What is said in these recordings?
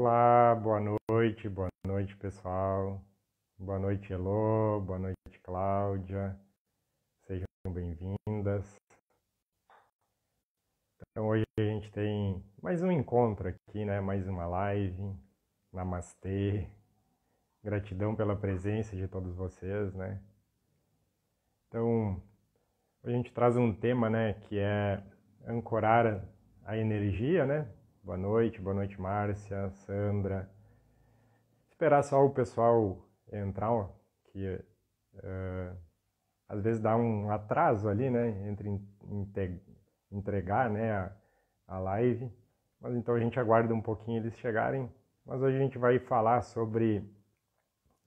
Olá, boa noite, boa noite pessoal. Boa noite, Elô, boa noite, Cláudia. Sejam bem-vindas. Então, hoje a gente tem mais um encontro aqui, né? Mais uma live. Namastê. Gratidão pela presença de todos vocês, né? Então, a gente traz um tema, né, que é ancorar a energia, né? Boa noite, boa noite, Márcia, Sandra. Esperar só o pessoal entrar, que uh, às vezes dá um atraso ali, né? Entre entregar né, a, a live. Mas então a gente aguarda um pouquinho eles chegarem. Mas hoje a gente vai falar sobre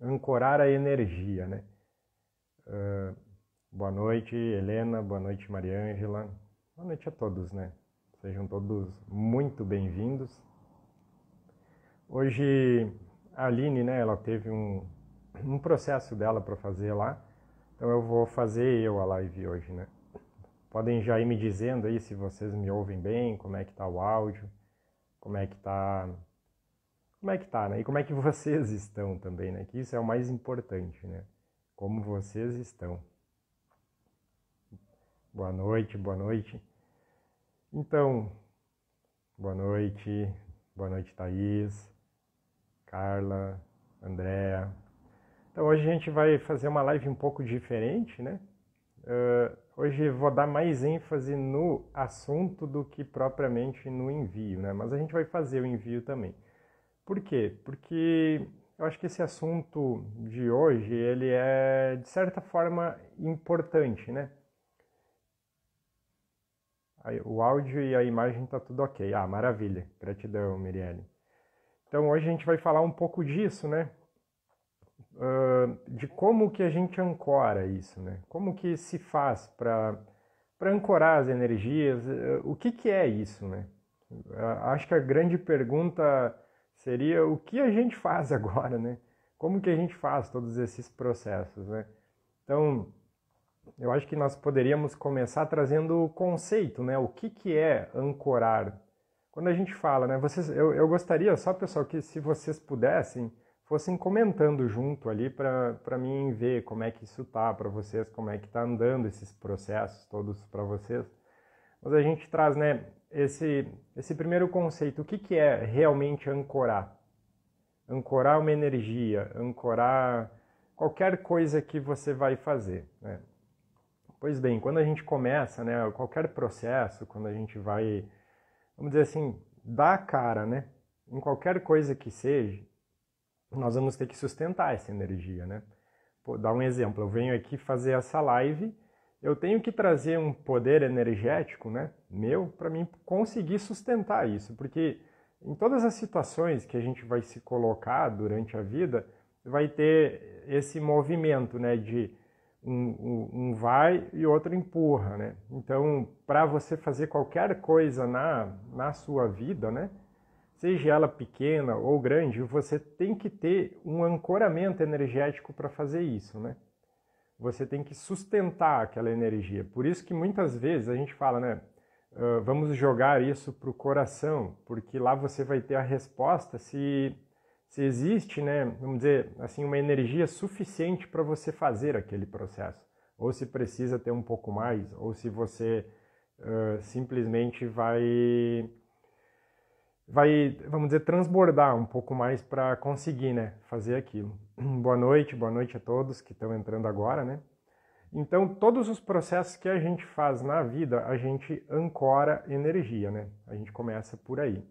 ancorar a energia, né? Uh, boa noite, Helena. Boa noite, Mariângela. Boa noite a todos, né? Sejam todos muito bem-vindos. Hoje a Aline, né, ela teve um, um processo dela para fazer lá, então eu vou fazer eu a live hoje, né? Podem já ir me dizendo aí se vocês me ouvem bem, como é que tá o áudio, como é que tá como é que tá, né? E como é que vocês estão também, né? Que isso é o mais importante, né? Como vocês estão. Boa noite, boa noite. Então, boa noite, boa noite Thaís, Carla, Andréa. Então hoje a gente vai fazer uma live um pouco diferente, né? Uh, hoje vou dar mais ênfase no assunto do que propriamente no envio, né? Mas a gente vai fazer o envio também. Por quê? Porque eu acho que esse assunto de hoje, ele é de certa forma importante, né? o áudio e a imagem está tudo ok. Ah, maravilha. Gratidão, Mirelle. Então hoje a gente vai falar um pouco disso, né? Uh, de como que a gente ancora isso, né? Como que se faz para ancorar as energias? Uh, o que, que é isso, né? Uh, acho que a grande pergunta seria o que a gente faz agora, né? Como que a gente faz todos esses processos, né? Então, eu acho que nós poderíamos começar trazendo o conceito, né? O que, que é ancorar? Quando a gente fala, né? Vocês, eu, eu gostaria só, pessoal, que se vocês pudessem, fossem comentando junto ali para mim ver como é que isso tá para vocês, como é que tá andando esses processos todos para vocês. Mas a gente traz, né? Esse, esse primeiro conceito, o que, que é realmente ancorar? Ancorar uma energia, ancorar qualquer coisa que você vai fazer. Né? Pois bem, quando a gente começa, né, qualquer processo, quando a gente vai, vamos dizer assim, dar a cara, né, em qualquer coisa que seja, nós vamos ter que sustentar essa energia, né? dar um exemplo, eu venho aqui fazer essa live, eu tenho que trazer um poder energético, né, meu, para mim conseguir sustentar isso, porque em todas as situações que a gente vai se colocar durante a vida, vai ter esse movimento, né, de um, um, vai e outro empurra, né? Então, para você fazer qualquer coisa na, na sua vida, né? Seja ela pequena ou grande, você tem que ter um ancoramento energético para fazer isso, né? Você tem que sustentar aquela energia. Por isso que muitas vezes a gente fala, né? Uh, vamos jogar isso para o coração, porque lá você vai ter a resposta se se existe, né, vamos dizer assim, uma energia suficiente para você fazer aquele processo, ou se precisa ter um pouco mais, ou se você uh, simplesmente vai vai, vamos dizer, transbordar um pouco mais para conseguir, né, fazer aquilo. Boa noite, boa noite a todos que estão entrando agora, né? Então, todos os processos que a gente faz na vida, a gente ancora energia, né? A gente começa por aí.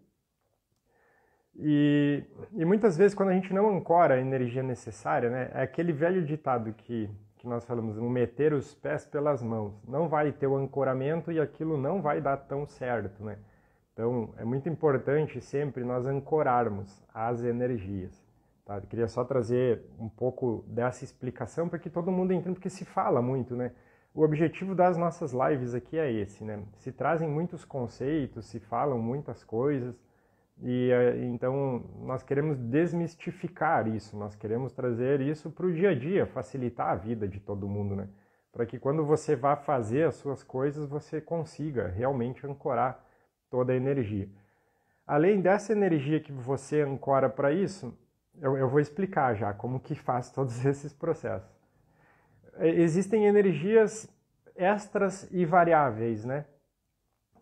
E, e muitas vezes, quando a gente não ancora a energia necessária, né, é aquele velho ditado que, que nós falamos, meter os pés pelas mãos. Não vai ter o ancoramento e aquilo não vai dar tão certo. Né? Então, é muito importante sempre nós ancorarmos as energias. Tá? queria só trazer um pouco dessa explicação para que todo mundo entenda, porque se fala muito, né? O objetivo das nossas lives aqui é esse, né? Se trazem muitos conceitos, se falam muitas coisas, e eh, então nós queremos desmistificar isso, nós queremos trazer isso para o dia a dia, facilitar a vida de todo mundo, né? Para que quando você vá fazer as suas coisas, você consiga realmente ancorar toda a energia. Além dessa energia que você ancora para isso, eu, eu vou explicar já como que faz todos esses processos. É, existem energias extras e variáveis, né?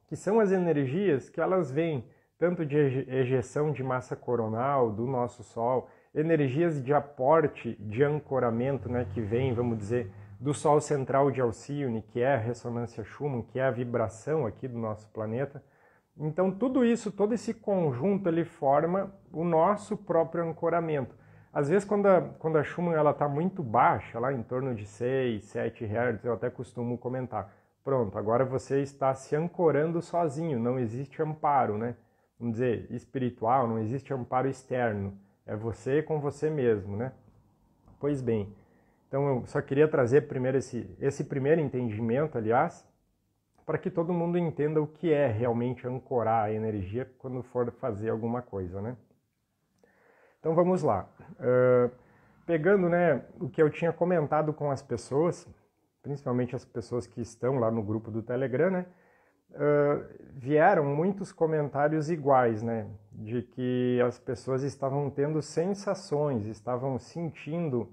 Que são as energias que elas vêm tanto de ejeção de massa coronal do nosso Sol, energias de aporte de ancoramento, né, que vem, vamos dizer, do Sol central de Alcione, que é a ressonância Schumann, que é a vibração aqui do nosso planeta. Então, tudo isso, todo esse conjunto, ele forma o nosso próprio ancoramento. Às vezes, quando a, quando a Schumann está muito baixa, lá em torno de 6, 7 Hz, eu até costumo comentar, pronto, agora você está se ancorando sozinho, não existe amparo, né? vamos dizer, espiritual, não existe amparo externo, é você com você mesmo, né? Pois bem, então eu só queria trazer primeiro esse, esse primeiro entendimento, aliás, para que todo mundo entenda o que é realmente ancorar a energia quando for fazer alguma coisa, né? Então vamos lá. Uh, pegando né, o que eu tinha comentado com as pessoas, principalmente as pessoas que estão lá no grupo do Telegram, né? uh, vieram muitos comentários iguais, né? De que as pessoas estavam tendo sensações, estavam sentindo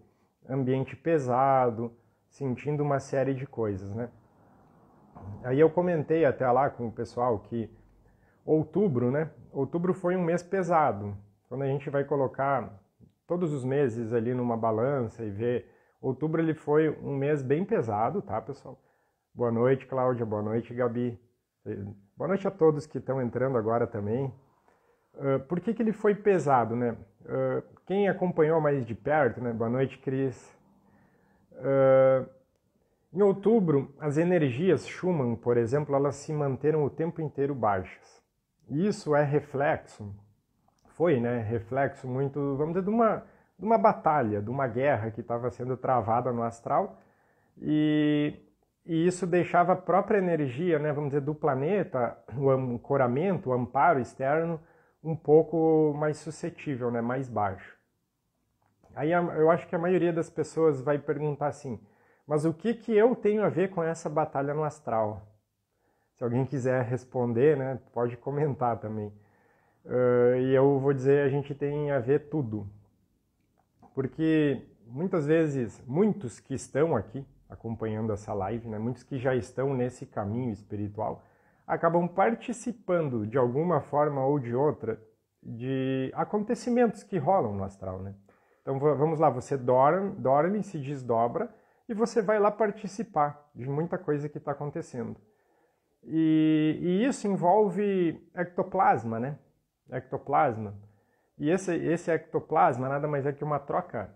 ambiente pesado, sentindo uma série de coisas, né? Aí eu comentei até lá com o pessoal que outubro, né? Outubro foi um mês pesado. Quando a gente vai colocar todos os meses ali numa balança e ver, outubro ele foi um mês bem pesado, tá, pessoal? Boa noite, Cláudia. Boa noite, Gabi. Eh, boa noite a todos que estão entrando agora também. Uh, por que, que ele foi pesado, né? Uh, quem acompanhou mais de perto, né? Boa noite, Cris. Uh, em outubro, as energias Schumann, por exemplo, elas se manteram o tempo inteiro baixas. isso é reflexo, foi, né? Reflexo muito, vamos dizer, de uma, de uma batalha, de uma guerra que estava sendo travada no astral. E e isso deixava a própria energia, né, vamos dizer, do planeta, o ancoramento, o amparo externo, um pouco mais suscetível, né, mais baixo. Aí eu acho que a maioria das pessoas vai perguntar assim, mas o que, que eu tenho a ver com essa batalha no astral? Se alguém quiser responder, né, pode comentar também. Uh, e eu vou dizer, a gente tem a ver tudo. Porque muitas vezes, muitos que estão aqui, acompanhando essa live, né? muitos que já estão nesse caminho espiritual, acabam participando de alguma forma ou de outra de acontecimentos que rolam no astral. Né? Então vamos lá, você dorme, dorme, se desdobra e você vai lá participar de muita coisa que está acontecendo. E, e, isso envolve ectoplasma, né? Ectoplasma. E esse, esse ectoplasma nada mais é que uma troca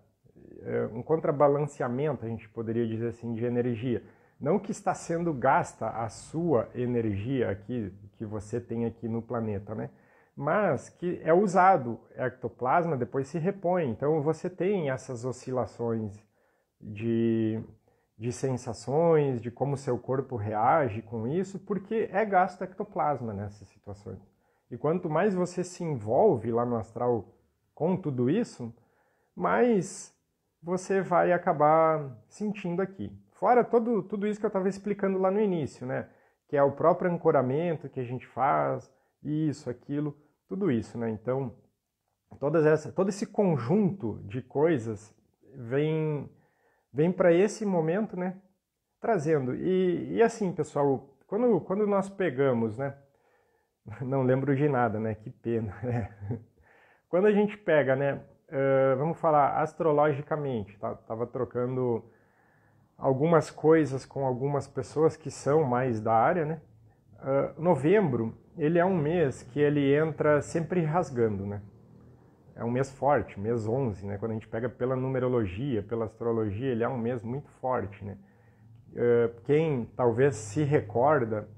eh, um contrabalanceamento, a gente poderia dizer assim, de energia. Não que está sendo gasta a sua energia aqui, que você tem aqui no planeta, né? Mas que é usado ectoplasma, depois se repõe. Então você tem essas oscilações de, de sensações, de como seu corpo reage com isso, porque é gasto ectoplasma nessas situações. E quanto mais você se envolve lá no astral com tudo isso, mais você vai acabar sentindo aqui. Fora todo, tudo isso que eu estava explicando lá no início, né? Que é o próprio ancoramento que a gente faz, isso, aquilo, tudo isso, né? Então, todas essa, todo esse conjunto de coisas vem, vem para esse momento, né? Trazendo. E, e assim, pessoal, quando, quando nós pegamos, né? Não lembro de nada, né? Que pena, né? Quando a gente pega, né? uh, vamos falar astrologicamente, tá? Tava trocando algumas coisas com algumas pessoas que são mais da área, né? Uh, novembro, ele é um mês que ele entra sempre rasgando, né? É um mês forte, mês 11, né? Quando a gente pega pela numerologia, pela astrologia, ele é um mês muito forte, né? Eh, quem talvez se recorda,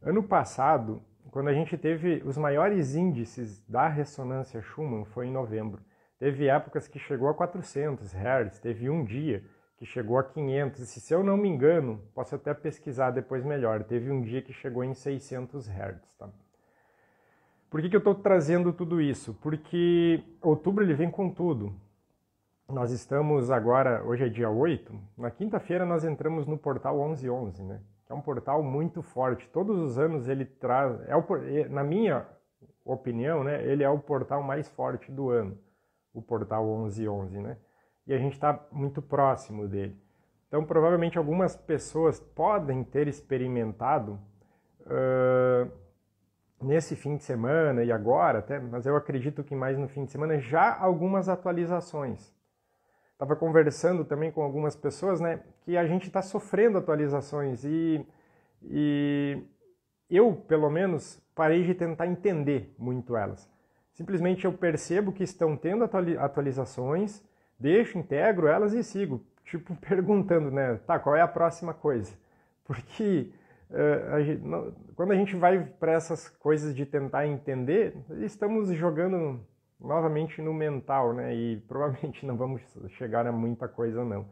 ano passado, quando a gente teve os maiores índices da ressonância Schumann, foi em novembro. Teve épocas que chegou a 400 Hz, teve um dia que chegou a 500, e se eu não me engano, posso até pesquisar depois melhor, teve um dia que chegou em 600 Hz, tá? Por que, que eu estou trazendo tudo isso? Porque outubro ele vem com tudo. Nós estamos agora, hoje é dia 8, na quinta-feira nós entramos no portal 1111, né? É um portal muito forte. Todos os anos ele traz, é o, é, na minha opinião, né, ele é o portal mais forte do ano o portal 1111, né? E a gente está muito próximo dele. Então, provavelmente algumas pessoas podem ter experimentado uh, nesse fim de semana e agora até, mas eu acredito que mais no fim de semana já algumas atualizações. Estava conversando também com algumas pessoas, né, que a gente está sofrendo atualizações e, e eu, pelo menos, parei de tentar entender muito elas. Simplesmente eu percebo que estão tendo atualizações, deixo, integro elas e sigo, tipo perguntando, né? Tá, qual é a próxima coisa? Porque uh, a gente, não, quando a gente vai para essas coisas de tentar entender, estamos jogando novamente no mental, né? E provavelmente não vamos chegar a muita coisa não.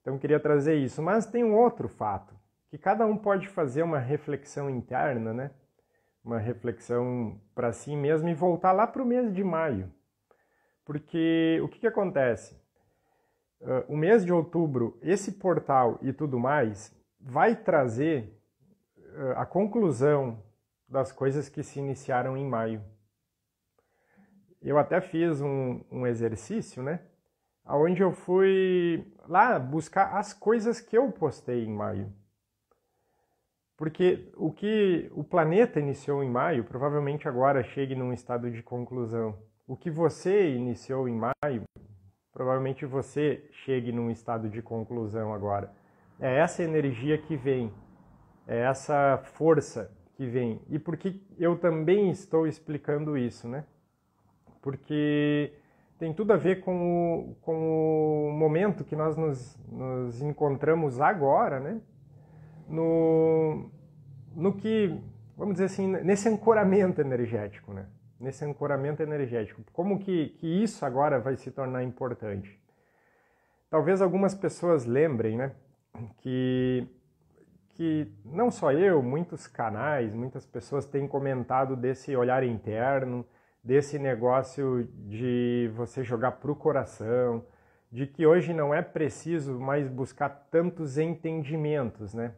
Então queria trazer isso, mas tem um outro fato que cada um pode fazer uma reflexão interna, né? uma reflexão para si mesmo e voltar lá para o mês de maio. Porque o que, que acontece? Uh, o mês de outubro, esse portal e tudo mais vai trazer uh, a conclusão das coisas que se iniciaram em maio. Eu até fiz um, um exercício, né? Onde eu fui lá buscar as coisas que eu postei em maio. Porque o que o planeta iniciou em maio provavelmente agora chegue num estado de conclusão. O que você iniciou em maio, provavelmente você chegue num estado de conclusão agora. É essa energia que vem, é essa força que vem. E por que eu também estou explicando isso, né? Porque tem tudo a ver com o, com o momento que nós nos, nos encontramos agora, né? no, no que, vamos dizer assim, nesse ancoramento energético, né? Nesse ancoramento energético. Como que, que isso agora vai se tornar importante? Talvez algumas pessoas lembrem, né? Que, que não só eu, muitos canais, muitas pessoas têm comentado desse olhar interno, desse negócio de você jogar para o coração, de que hoje não é preciso mais buscar tantos entendimentos, né?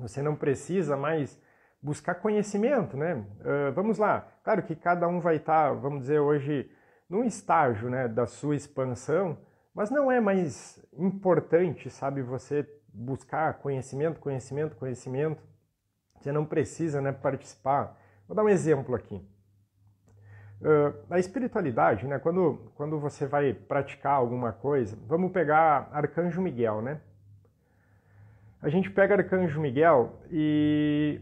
Você não precisa mais buscar conhecimento, né? Uh, vamos lá. Claro que cada um vai estar, tá, vamos dizer, hoje num estágio né, da sua expansão, mas não é mais importante, sabe, você buscar conhecimento, conhecimento, conhecimento. Você não precisa né, participar. Vou dar um exemplo aqui. Uh, a espiritualidade, né, quando, quando você vai praticar alguma coisa, vamos pegar Arcanjo Miguel, né? A gente pega Arcanjo Miguel e,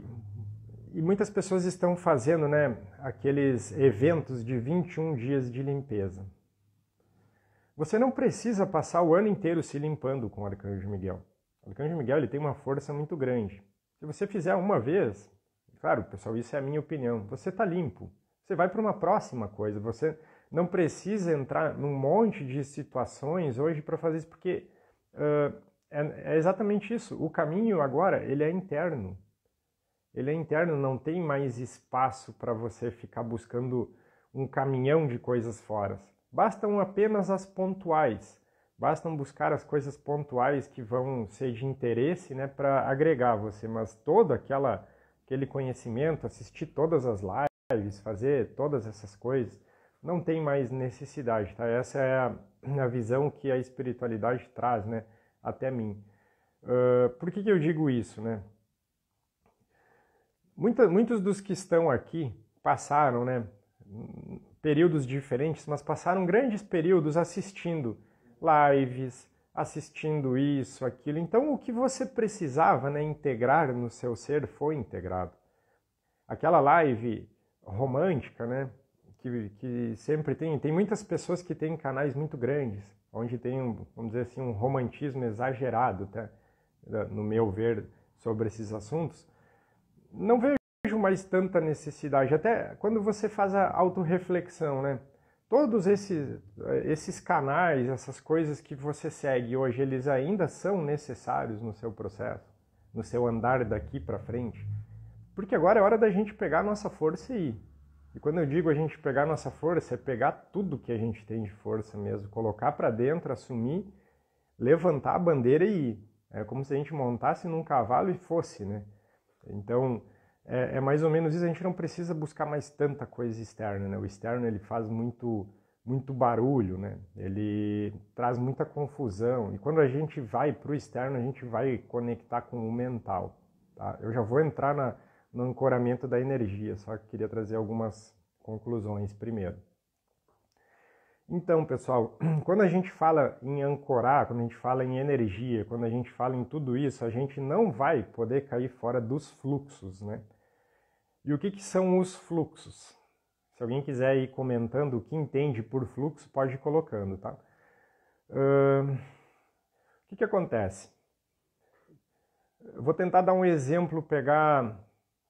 e muitas pessoas estão fazendo né, aqueles eventos de 21 dias de limpeza. Você não precisa passar o ano inteiro se limpando com o Arcanjo Miguel. O Arcanjo Miguel ele tem uma força muito grande. Se você fizer uma vez, claro, pessoal, isso é a minha opinião, você está limpo. Você vai para uma próxima coisa. Você não precisa entrar num monte de situações hoje para fazer isso, porque uh, é, é exatamente isso. O caminho agora, ele é interno. Ele é interno, não tem mais espaço para você ficar buscando um caminhão de coisas fora. Bastam apenas as pontuais. Bastam buscar as coisas pontuais que vão ser de interesse, né, para agregar você, mas todo aquela aquele conhecimento, assistir todas as lives, fazer todas essas coisas, não tem mais necessidade, tá? Essa é a, a visão que a espiritualidade traz, né? até mim. Uh, por que, que eu digo isso, né? Muita, muitos dos que estão aqui passaram, né, períodos diferentes, mas passaram grandes períodos assistindo lives, assistindo isso, aquilo. Então, o que você precisava, né, integrar no seu ser foi integrado. Aquela live romântica, né, que, que sempre tem, tem muitas pessoas que têm canais muito grandes onde tem, um, vamos dizer assim, um romantismo exagerado, tá? no meu ver, sobre esses assuntos, não vejo mais tanta necessidade. Até quando você faz a autorreflexão, né? Todos esses, esses canais, essas coisas que você segue hoje, eles ainda são necessários no seu processo, no seu andar daqui para frente. Porque agora é hora da gente pegar a nossa força e ir. E quando eu digo a gente pegar nossa força, é pegar tudo que a gente tem de força mesmo, colocar para dentro, assumir, levantar a bandeira e ir. É como se a gente montasse num cavalo e fosse, né? Então, é, é, mais ou menos isso. A gente não precisa buscar mais tanta coisa externa, né? O externo, ele faz muito, muito barulho, né? Ele traz muita confusão. E quando a gente vai para o externo, a gente vai conectar com o mental, tá? Eu já vou entrar na no ancoramento da energia, só que queria trazer algumas conclusões primeiro. Então, pessoal, quando a gente fala em ancorar, quando a gente fala em energia, quando a gente fala em tudo isso, a gente não vai poder cair fora dos fluxos, né? E o que, que são os fluxos? Se alguém quiser ir comentando o que entende por fluxo, pode ir colocando, tá? Uh, o que, que acontece? Eu vou tentar dar um exemplo, pegar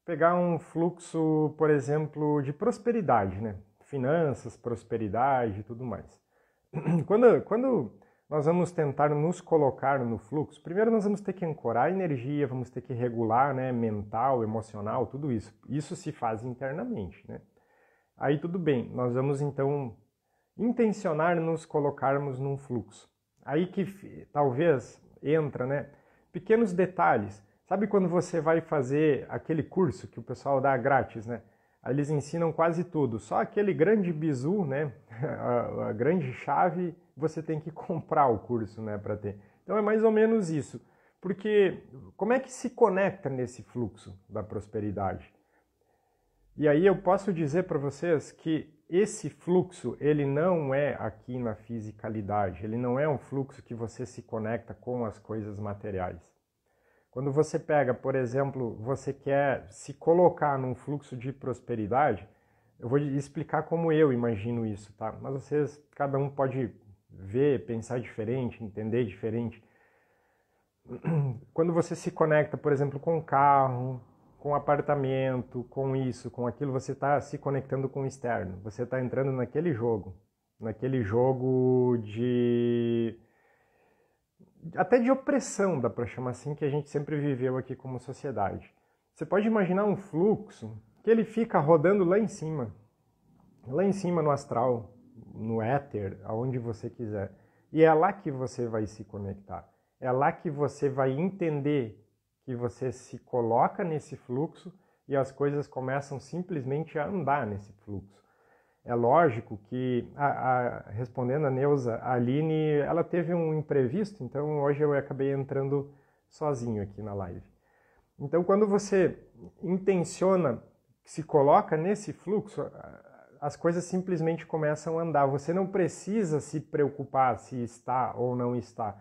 pegar um fluxo, por exemplo, de prosperidade, né? Finanças, prosperidade e tudo mais. Quando, quando nós vamos tentar nos colocar no fluxo, primeiro nós vamos ter que ancorar a energia, vamos ter que regular, né, mental, emocional, tudo isso. Isso se faz internamente, né? Aí tudo bem, nós vamos então intencionar nos colocarmos num fluxo. Aí que talvez entra, né, pequenos detalhes Sabe quando você vai fazer aquele curso que o pessoal dá grátis, né? eles ensinam quase tudo, só aquele grande bizu, né? a, a grande chave, você tem que comprar o curso, né, para ter. Então é mais ou menos isso. Porque como é que se conecta nesse fluxo da prosperidade? E aí eu posso dizer para vocês que esse fluxo, ele não é aqui na fisicalidade, ele não é um fluxo que você se conecta com as coisas materiais. Quando você pega, por exemplo, você quer se colocar num fluxo de prosperidade, eu vou explicar como eu imagino isso, tá? Mas vocês, cada um pode ver, pensar diferente, entender diferente. Quando você se conecta, por exemplo, com carro, com apartamento, com isso, com aquilo, você está se conectando com o externo. Você está entrando naquele jogo, naquele jogo de até de opressão, dá para chamar assim, que a gente sempre viveu aqui como sociedade. Você pode imaginar um fluxo que ele fica rodando lá em cima, lá em cima no astral, no éter, aonde você quiser. E é lá que você vai se conectar. É lá que você vai entender que você se coloca nesse fluxo e as coisas começam simplesmente a andar nesse fluxo. É lógico que, a, a, respondendo a Neuza, a Aline, ela teve um imprevisto, então hoje eu acabei entrando sozinho aqui na live. Então, quando você intenciona, se coloca nesse fluxo, as coisas simplesmente começam a andar. Você não precisa se preocupar se está ou não está,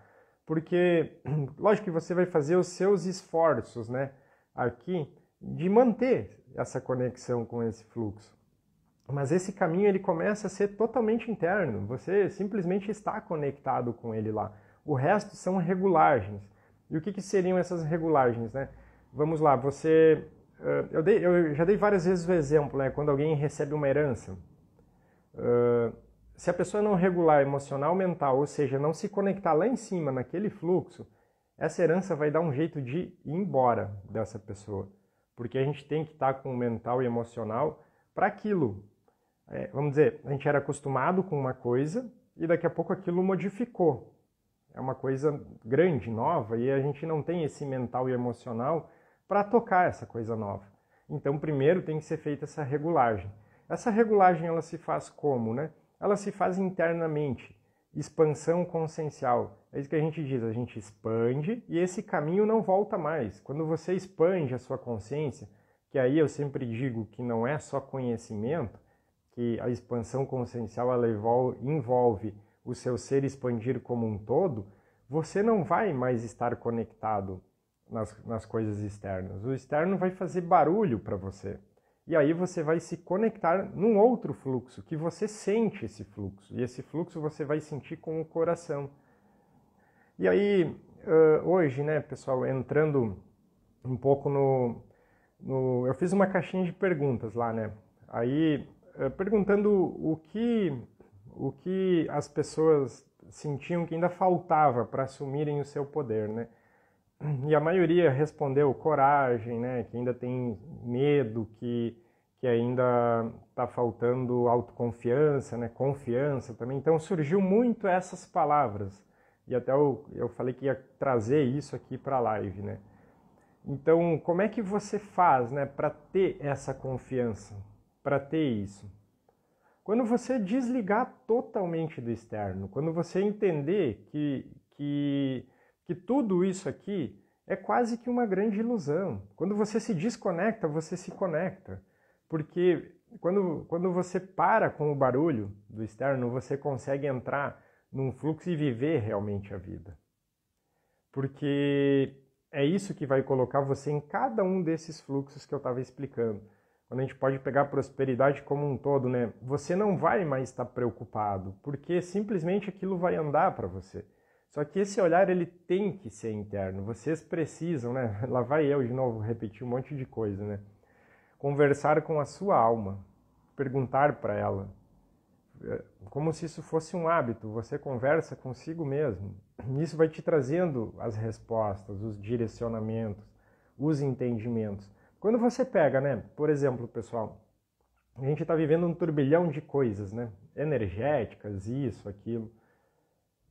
porque, lógico que você vai fazer os seus esforços, né, aqui, de manter essa conexão com esse fluxo. Mas esse caminho ele começa a ser totalmente interno. Você simplesmente está conectado com ele lá. O resto são regulagens. E o que, que seriam essas regulagens, né? Vamos lá, você eu, dei, eu, já dei várias vezes o exemplo, né? Quando alguém recebe uma herança, uh, se a pessoa não regular emocional, mental, ou seja, não se conectar lá em cima naquele fluxo, essa herança vai dar um jeito de ir embora dessa pessoa, porque a gente tem que estar com o mental e emocional para aquilo, é, vamos dizer, a gente era acostumado com uma coisa e daqui a pouco aquilo modificou. É uma coisa grande, nova, e a gente não tem esse mental e emocional para tocar essa coisa nova. Então, primeiro tem que ser feita essa regulagem. Essa regulagem ela se faz como, né? Ela se faz internamente, expansão consciencial. É isso que a gente diz, a gente expande e esse caminho não volta mais. Quando você expande a sua consciência, que aí eu sempre digo que não é só conhecimento, que a expansão consciencial ela envolve o seu ser expandir como um todo, você não vai mais estar conectado nas, nas coisas externas. O externo vai fazer barulho para você. E aí você vai se conectar num outro fluxo, que você sente esse fluxo. E esse fluxo você vai sentir com o coração. E aí, hoje, né, pessoal, entrando um pouco no, no. Eu fiz uma caixinha de perguntas lá, né? Aí eh, perguntando o que, o que as pessoas sentiam que ainda faltava para assumirem o seu poder, né? E a maioria respondeu coragem, né? Que ainda tem medo, que, que ainda está faltando autoconfiança, né? Confiança também. Então surgiu muito essas palavras. E até eu, eu falei que ia trazer isso aqui para a live, né? Então, como é que você faz, né, para ter essa confiança? para ter isso. Quando você desligar totalmente do externo, quando você entender que, que, que tudo isso aqui é quase que uma grande ilusão. Quando você se desconecta, você se conecta. Porque quando, quando você para com o barulho do externo, você consegue entrar num fluxo e viver realmente a vida. Porque é isso que vai colocar você em cada um desses fluxos que eu estava explicando quando a gente pode pegar a prosperidade como um todo, né? Você não vai mais estar preocupado, porque simplesmente aquilo vai andar para você. Só que esse olhar ele tem que ser interno. Vocês precisam, né? Lá vai eu de novo repetir um monte de coisa, né? Conversar com a sua alma, perguntar para ela, é, como se isso fosse um hábito. Você conversa consigo mesmo. Isso vai te trazendo as respostas, os direcionamentos, os entendimentos. Quando você pega, né, por exemplo, pessoal, a gente está vivendo um turbilhão de coisas, né, energéticas, isso, aquilo.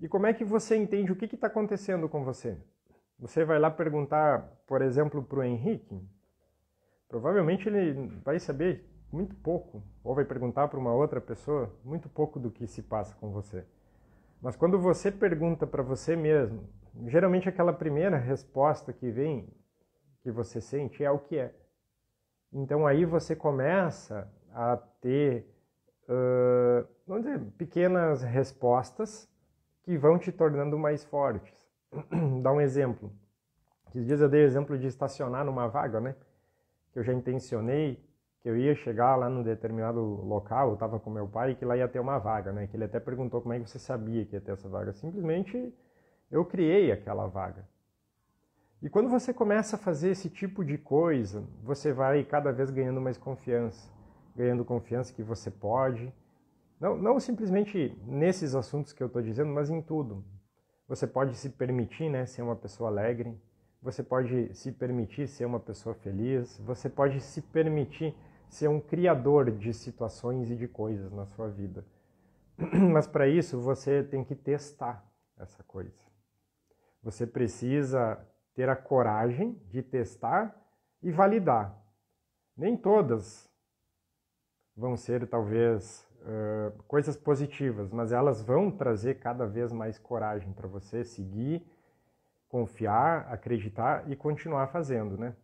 E como é que você entende o que está acontecendo com você? Você vai lá perguntar, por exemplo, para o Henrique, provavelmente ele vai saber muito pouco, ou vai perguntar para uma outra pessoa muito pouco do que se passa com você. Mas quando você pergunta para você mesmo, geralmente aquela primeira resposta que vem, que você sente, é o que é. Então aí você começa a ter, uh, vamos dizer, pequenas respostas que vão te tornando mais fortes. Dá um exemplo. Esses dias eu dei o exemplo de estacionar numa vaga, né? Que eu já intencionei que eu ia chegar lá num determinado local, eu estava com meu pai, que lá ia ter uma vaga, né? Que ele até perguntou como é que você sabia que ia ter essa vaga. Simplesmente eu criei aquela vaga. E quando você começa a fazer esse tipo de coisa, você vai cada vez ganhando mais confiança, ganhando confiança que você pode. Não, não simplesmente nesses assuntos que eu estou dizendo, mas em tudo. Você pode se permitir né, ser uma pessoa alegre, você pode se permitir ser uma pessoa feliz, você pode se permitir ser um criador de situações e de coisas na sua vida. Mas para isso você tem que testar essa coisa. Você precisa ter a coragem de testar e validar. Nem todas vão ser, talvez, uh, coisas positivas, mas elas vão trazer cada vez mais coragem para você seguir, confiar, acreditar e continuar fazendo, né?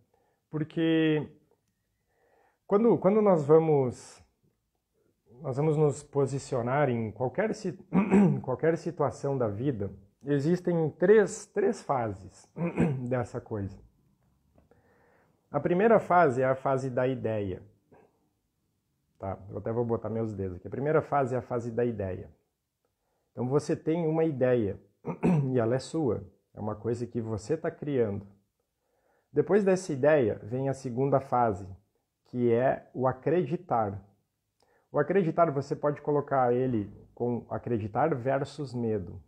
Porque quando, quando nós vamos nós vamos nos posicionar em qualquer, qualquer situação da vida, existem três, três fases dessa coisa. A primeira fase é a fase da ideia. Tá, eu até vou botar meus dedos aqui. A primeira fase é a fase da ideia. Então você tem uma ideia e ela é sua. É uma coisa que você está criando. Depois dessa ideia vem a segunda fase, que é o acreditar. O acreditar você pode colocar ele com acreditar versus medo.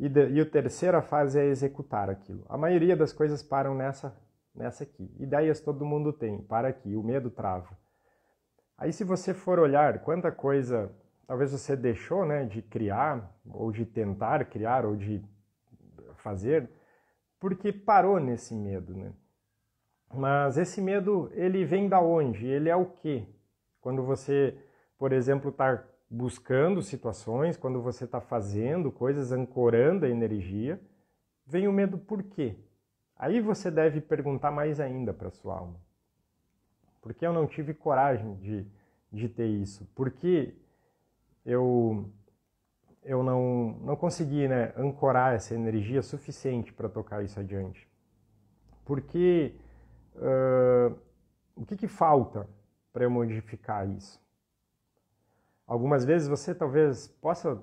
E, de, e a terceira fase é executar aquilo. A maioria das coisas param nessa, nessa aqui. Ideias todo mundo tem, para aqui, o medo trava. Aí se você for olhar quanta coisa talvez você deixou né, de criar, ou de tentar criar, ou de fazer, porque parou nesse medo. Né? Mas esse medo, ele vem da onde? Ele é o quê? Quando você, por exemplo, está buscando situações, quando você está fazendo coisas, ancorando a energia, vem o medo por quê? Aí você deve perguntar mais ainda para sua alma. Por que eu não tive coragem de, de ter isso? Por que eu, eu não, não consegui né, ancorar essa energia suficiente para tocar isso adiante? Porque uh, o que, que falta para eu modificar isso? algumas vezes você talvez possa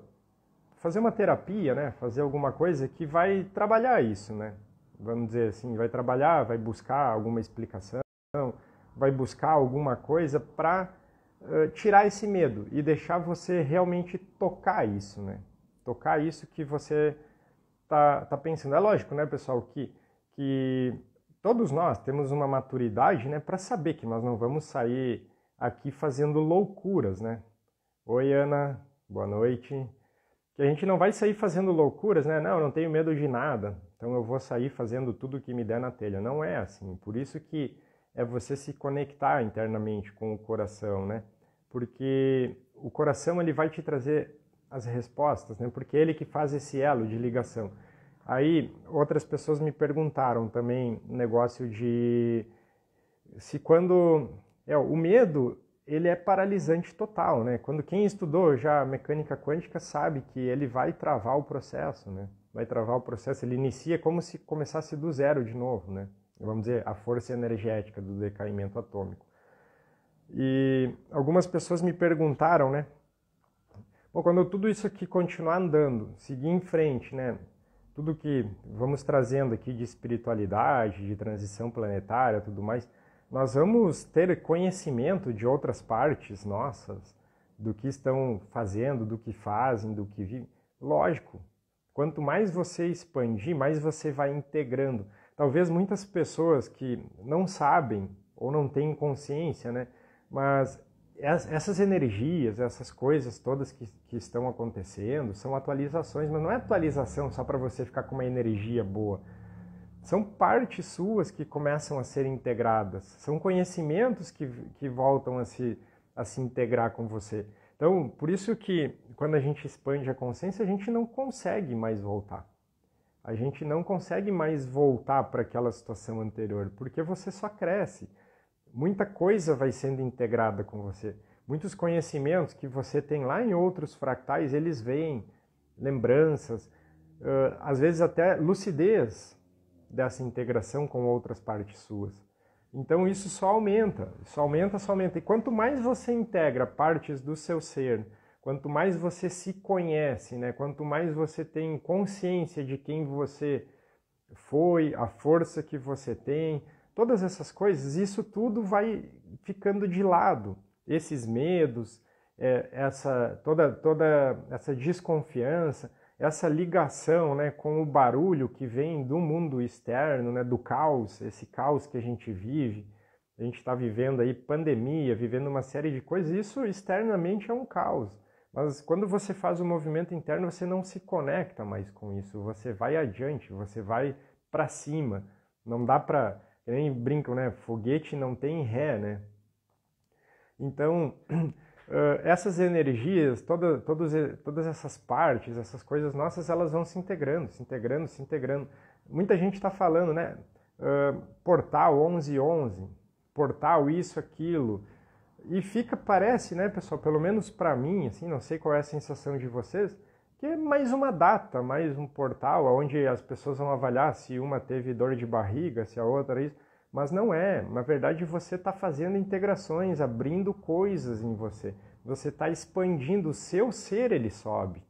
fazer uma terapia, né? Fazer alguma coisa que vai trabalhar isso, né? Vamos dizer assim, vai trabalhar, vai buscar alguma explicação, vai buscar alguma coisa para uh, eh, tirar esse medo e deixar você realmente tocar isso, né? Tocar isso que você tá, tá pensando. É lógico, né, pessoal, que, que todos nós temos uma maturidade, né, para saber que nós não vamos sair aqui fazendo loucuras, né? Oi, Ana, boa noite. Que a gente não vai sair fazendo loucuras, né? Não, eu não tenho medo de nada, então eu vou sair fazendo tudo que me der na telha. Não é assim. Por isso que é você se conectar internamente com o coração, né? Porque o coração ele vai te trazer as respostas, né? Porque é ele que faz esse elo de ligação. Aí outras pessoas me perguntaram também um negócio de se quando é o medo ele é paralisante total, né? Quando quem estudou já mecânica quântica sabe que ele vai travar o processo, né? Vai travar o processo, ele inicia como se começasse do zero de novo, né? Vamos dizer, a força energética do decaimento atômico. E algumas pessoas me perguntaram, né? Bom, quando tudo isso aqui continuar andando, seguir em frente, né? Tudo que vamos trazendo aqui de espiritualidade, de transição planetária, tudo mais, nós vamos ter conhecimento de outras partes nossas, do que estão fazendo, do que fazem, do que vivem. Lógico, quanto mais você expandir, mais você vai integrando. Talvez muitas pessoas que não sabem ou não têm consciência, né? Mas essas energias, essas coisas todas que, que estão acontecendo são atualizações, mas não é atualização só para você ficar com uma energia boa são partes suas que começam a ser integradas, são conhecimentos que, que voltam a se, a se integrar com você. Então, por isso que quando a gente expande a consciência, a gente não consegue mais voltar. A gente não consegue mais voltar para aquela situação anterior, porque você só cresce. Muita coisa vai sendo integrada com você. Muitos conhecimentos que você tem lá em outros fractais, eles vêm, lembranças, às vezes até lucidez dessa integração com outras partes suas. Então isso só aumenta, só aumenta, só aumenta. E quanto mais você integra partes do seu ser, quanto mais você se conhece, né? quanto mais você tem consciência de quem você foi, a força que você tem, todas essas coisas, isso tudo vai ficando de lado. Esses medos, é, essa toda, toda essa desconfiança, essa ligação né, com o barulho que vem do mundo externo, né, do caos, esse caos que a gente vive, a gente está vivendo aí pandemia, vivendo uma série de coisas, isso externamente é um caos. Mas quando você faz o um movimento interno, você não se conecta mais com isso, você vai adiante, você vai para cima. Não dá para, nem brincam, né? Foguete não tem ré, né? Então, Eh, essas energias, toda, todos, todas essas partes, essas coisas nossas, elas vão se integrando, se integrando, se integrando. Muita gente está falando, né? Uh, portal 1111, portal isso, aquilo. E fica, parece, né, pessoal, pelo menos para mim, assim, não sei qual é a sensação de vocês, que é mais uma data, mais um portal onde as pessoas vão avaliar se uma teve dor de barriga, se a outra é isso. Mas não é. Na verdade, você está fazendo integrações, abrindo coisas em você. Você está expandindo o seu ser, ele sobe.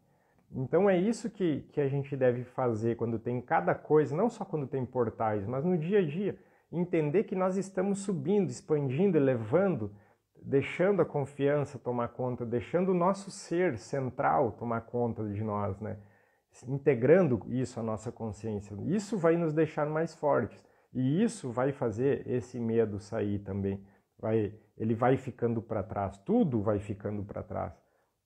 Então é isso que, que a gente deve fazer quando tem cada coisa, não só quando tem portais, mas no dia a dia. Entender que nós estamos subindo, expandindo, elevando, deixando a confiança tomar conta, deixando o nosso ser central tomar conta de nós, né? integrando isso à nossa consciência. Isso vai nos deixar mais fortes. E isso vai fazer esse medo sair também. Vai, ele vai ficando para trás, tudo vai ficando para trás.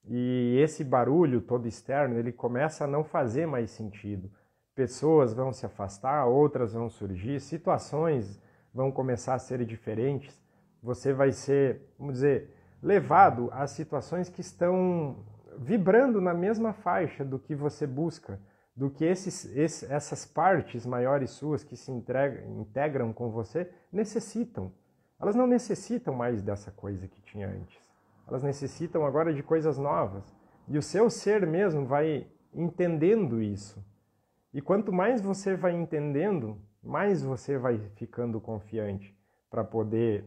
E esse barulho todo externo, ele começa a não fazer mais sentido. Pessoas vão se afastar, outras vão surgir, situações vão começar a ser diferentes. Você vai ser, vamos dizer, levado a situações que estão vibrando na mesma faixa do que você busca do que esses, esses, essas partes maiores suas que se integram com você necessitam. Elas não necessitam mais dessa coisa que tinha antes. Elas necessitam agora de coisas novas. E o seu ser mesmo vai entendendo isso. E quanto mais você vai entendendo, mais você vai ficando confiante para poder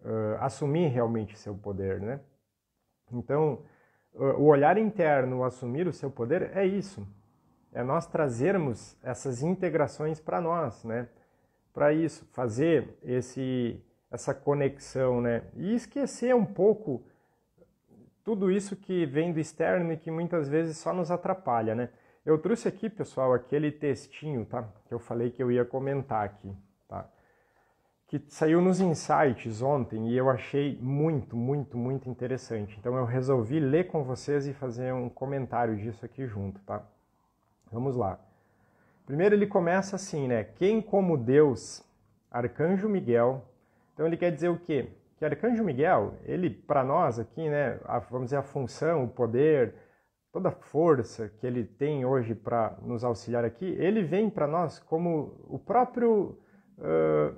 uh, assumir realmente seu poder, né? Então, o olhar interno, assumir o seu poder, é isso é nós trazermos essas integrações para nós, né? Para isso, fazer esse, essa conexão, né? E esquecer um pouco tudo isso que vem do externo e que muitas vezes só nos atrapalha, né? Eu trouxe aqui, pessoal, aquele textinho, tá? Que eu falei que eu ia comentar aqui, tá? Que saiu nos insights ontem e eu achei muito, muito, muito interessante. Então eu resolvi ler com vocês e fazer um comentário disso aqui junto, tá? Vamos lá. Primeiro ele começa assim, né? Quem como Deus, Arcanjo Miguel. Então ele quer dizer o quê? Que Arcanjo Miguel, ele para nós aqui, né, a, vamos dizer a função, o poder, toda a força que ele tem hoje para nos auxiliar aqui, ele vem para nós como o próprio uh,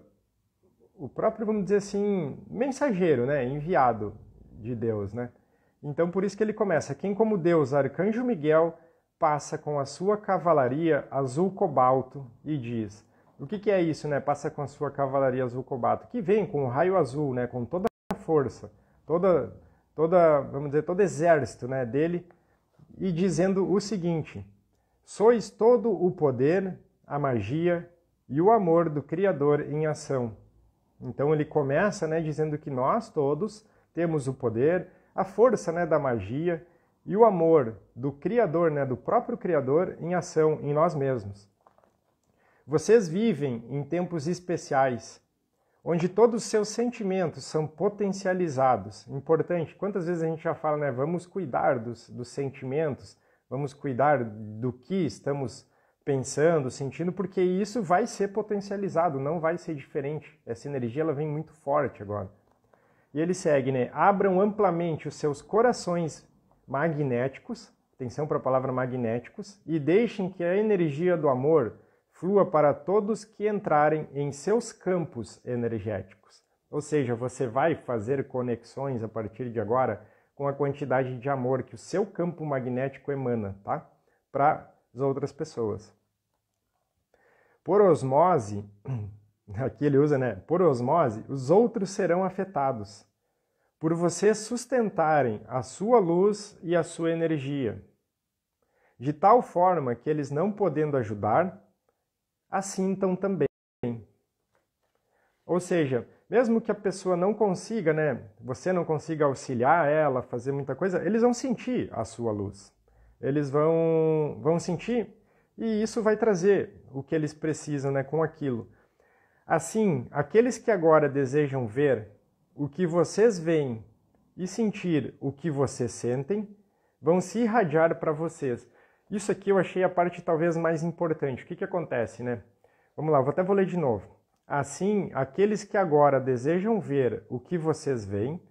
o próprio, vamos dizer assim, mensageiro, né, enviado de Deus, né? Então por isso que ele começa: quem como Deus, Arcanjo Miguel, passa com a sua cavalaria azul cobalto e diz: O que, que é isso, né? Passa com a sua cavalaria azul cobalto, que vem com o raio azul, né? Com toda a força, toda, toda, vamos dizer, todo exército, né? Dele e dizendo o seguinte: Sois todo o poder, a magia e o amor do Criador em ação. Então ele começa, né? Dizendo que nós todos temos o poder, a força, né? Da magia e o amor do Criador, né, do próprio Criador, em ação em nós mesmos. Vocês vivem em tempos especiais, onde todos os seus sentimentos são potencializados. Importante, quantas vezes a gente já fala, né? Vamos cuidar dos, dos sentimentos, vamos cuidar do que estamos pensando, sentindo, porque isso vai ser potencializado, não vai ser diferente. Essa energia ela vem muito forte agora. E ele segue, né? Abram amplamente os seus corações magnéticos, atenção para a palavra magnéticos, e deixem que a energia do amor flua para todos que entrarem em seus campos energéticos. Ou seja, você vai fazer conexões a partir de agora com a quantidade de amor que o seu campo magnético emana, tá? Para as outras pessoas. Por osmose, aqui ele usa, né? Por osmose, os outros serão afetados por vocês sustentarem a sua luz e a sua energia, de tal forma que eles não podendo ajudar, assintam também. Ou seja, mesmo que a pessoa não consiga, né, você não consiga auxiliar ela, fazer muita coisa, eles vão sentir a sua luz. Eles vão vão sentir e isso vai trazer o que eles precisam, né, com aquilo. Assim, aqueles que agora desejam ver o que vocês veem e sentir o que vocês sentem vão se irradiar para vocês. Isso aqui eu achei a parte talvez mais importante. O que, que acontece, né? Vamos lá, vou até vou ler de novo. Assim, aqueles que agora desejam ver o que vocês veem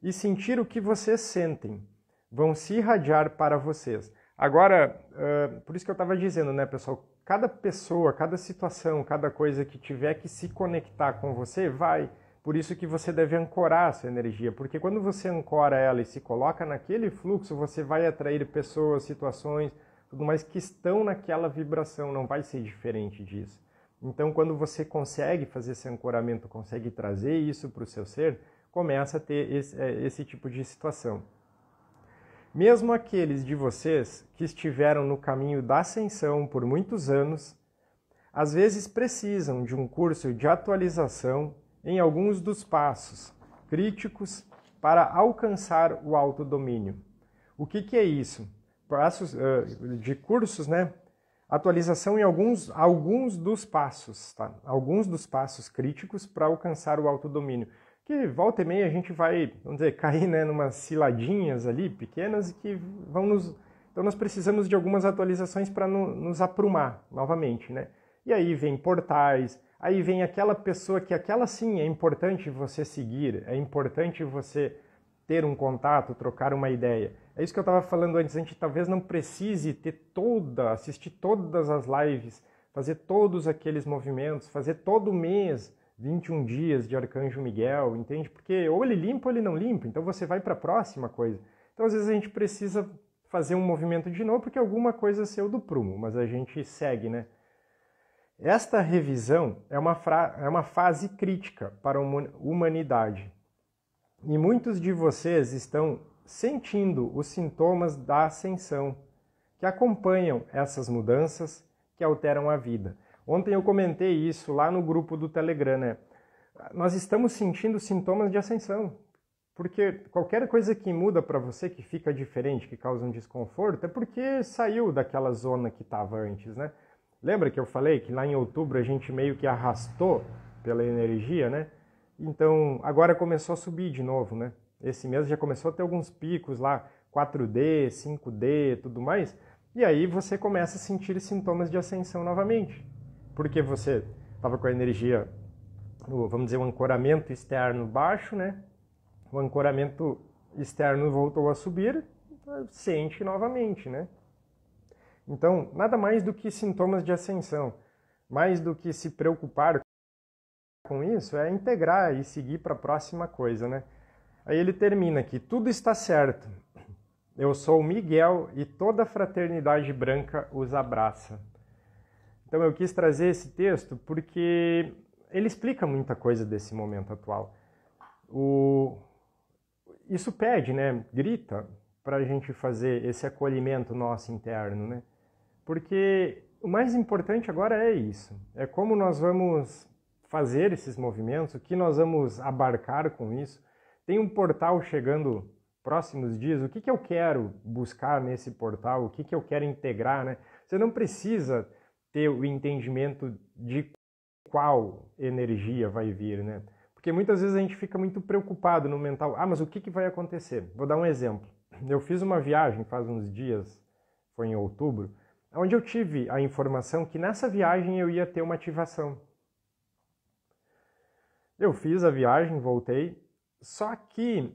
e sentir o que vocês sentem vão se irradiar para vocês. Agora, uh, por isso que eu estava dizendo, né, pessoal? Cada pessoa, cada situação, cada coisa que tiver que se conectar com você vai por isso que você deve ancorar essa energia, porque quando você ancora ela e se coloca naquele fluxo, você vai atrair pessoas, situações, tudo mais que estão naquela vibração, não vai ser diferente disso. Então, quando você consegue fazer esse ancoramento, consegue trazer isso para o seu ser, começa a ter esse, é, esse tipo de situação. Mesmo aqueles de vocês que estiveram no caminho da ascensão por muitos anos, às vezes precisam de um curso de atualização em alguns dos passos críticos para alcançar o autodomínio. O que, que é isso? Passos uh, de cursos, né? Atualização em alguns, alguns dos passos, tá? Alguns dos passos críticos para alcançar o autodomínio. Que volta e meia a gente vai, vamos dizer, cair né, numas ciladinhas ali, pequenas, que vão nos. Então nós precisamos de algumas atualizações para no, nos aprumar novamente, né? E aí vem portais, Aí vem aquela pessoa que aquela sim é importante você seguir, é importante você ter um contato, trocar uma ideia. É isso que eu estava falando antes, a gente talvez não precise ter toda, assistir todas as lives, fazer todos aqueles movimentos, fazer todo mês 21 dias de Arcanjo Miguel, entende? Porque ou ele limpa ou ele não limpa, então você vai para a próxima coisa. Então às vezes a gente precisa fazer um movimento de novo porque alguma coisa saiu do prumo, mas a gente segue, né? Esta revisão é uma, é uma fase crítica para a humanidade e muitos de vocês estão sentindo os sintomas da ascensão que acompanham essas mudanças que alteram a vida. Ontem eu comentei isso lá no grupo do Telegram, né? Nós estamos sentindo sintomas de ascensão, porque qualquer coisa que muda para você, que fica diferente, que causa um desconforto, é porque saiu daquela zona que estava antes, né? Lembra que eu falei que lá em outubro a gente meio que arrastou pela energia, né? Então agora começou a subir de novo, né? Esse mês já começou a ter alguns picos lá, 4D, 5D, tudo mais. E aí você começa a sentir sintomas de ascensão novamente, porque você estava com a energia, vamos dizer, o um ancoramento externo baixo, né? O ancoramento externo voltou a subir, sente novamente, né? Então, nada mais do que sintomas de ascensão. Mais do que se preocupar com isso, é integrar e seguir para a próxima coisa, né? Aí ele termina aqui: tudo está certo. Eu sou o Miguel e toda a fraternidade branca os abraça. Então eu quis trazer esse texto porque ele explica muita coisa desse momento atual. O... Isso pede, né? Grita para a gente fazer esse acolhimento nosso interno, né? Porque o mais importante agora é isso: é como nós vamos fazer esses movimentos, o que nós vamos abarcar com isso. Tem um portal chegando próximos dias, o que, que eu quero buscar nesse portal, o que, que eu quero integrar, né? Você não precisa ter o entendimento de qual energia vai vir, né? Porque muitas vezes a gente fica muito preocupado no mental. Ah, mas o que, que vai acontecer? Vou dar um exemplo. Eu fiz uma viagem faz uns dias, foi em outubro, onde eu tive a informação que nessa viagem eu ia ter uma ativação. Eu fiz a viagem, voltei, só que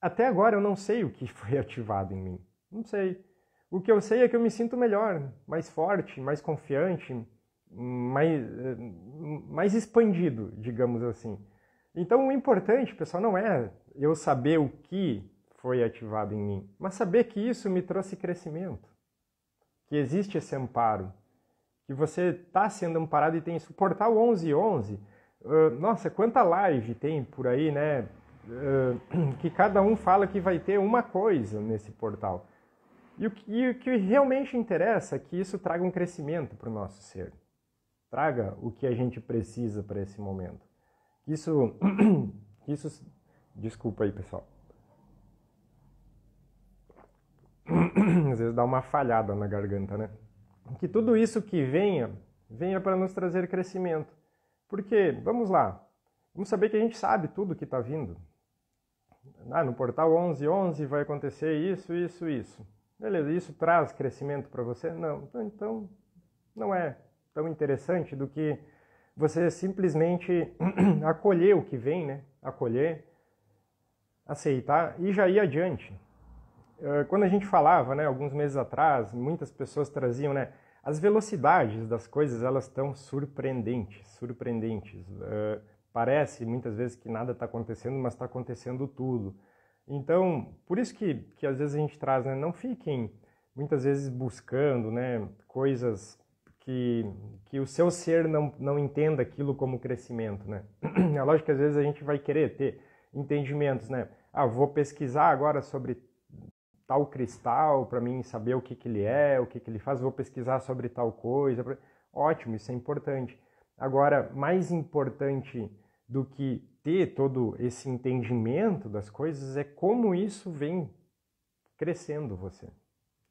até agora eu não sei o que foi ativado em mim. Não sei. O que eu sei é que eu me sinto melhor, mais forte, mais confiante, mais, mais expandido, digamos assim. Então, o importante, pessoal, não é eu saber o que foi ativado em mim, mas saber que isso me trouxe crescimento que existe esse amparo, que você está sendo amparado e tem isso. O Portal 1111, uh, nossa, quanta live tem por aí, né? Uh, que cada um fala que vai ter uma coisa nesse portal. E o que, e o que realmente interessa é que isso traga um crescimento para o nosso ser. Traga o que a gente precisa para esse momento. Isso, isso, desculpa aí, pessoal. às vezes dá uma falhada na garganta, né? Que tudo isso que venha, venha para nos trazer crescimento. Porque, vamos lá, vamos saber que a gente sabe tudo que está vindo. Ah, no portal 1111 vai acontecer isso, isso, isso. Beleza, isso traz crescimento para você? Não. Então, não é tão interessante do que você simplesmente acolher o que vem, né? Acolher, aceitar e já ir adiante. Eh, quando a gente falava, né, alguns meses atrás, muitas pessoas traziam, né, as velocidades das coisas elas estão surpreendentes, surpreendentes. Uh, parece muitas vezes que nada está acontecendo, mas está acontecendo tudo. Então, por isso que, que às vezes a gente traz, né, não fiquem muitas vezes buscando, né, coisas que, que o seu ser não, não entenda aquilo como crescimento, né. É lógico que às vezes a gente vai querer ter entendimentos, né, ah, vou pesquisar agora sobre tal cristal para mim saber o que, que ele é, o que, que ele faz, vou pesquisar sobre tal coisa. Ótimo, isso é importante. Agora, mais importante do que ter todo esse entendimento das coisas é como isso vem crescendo você,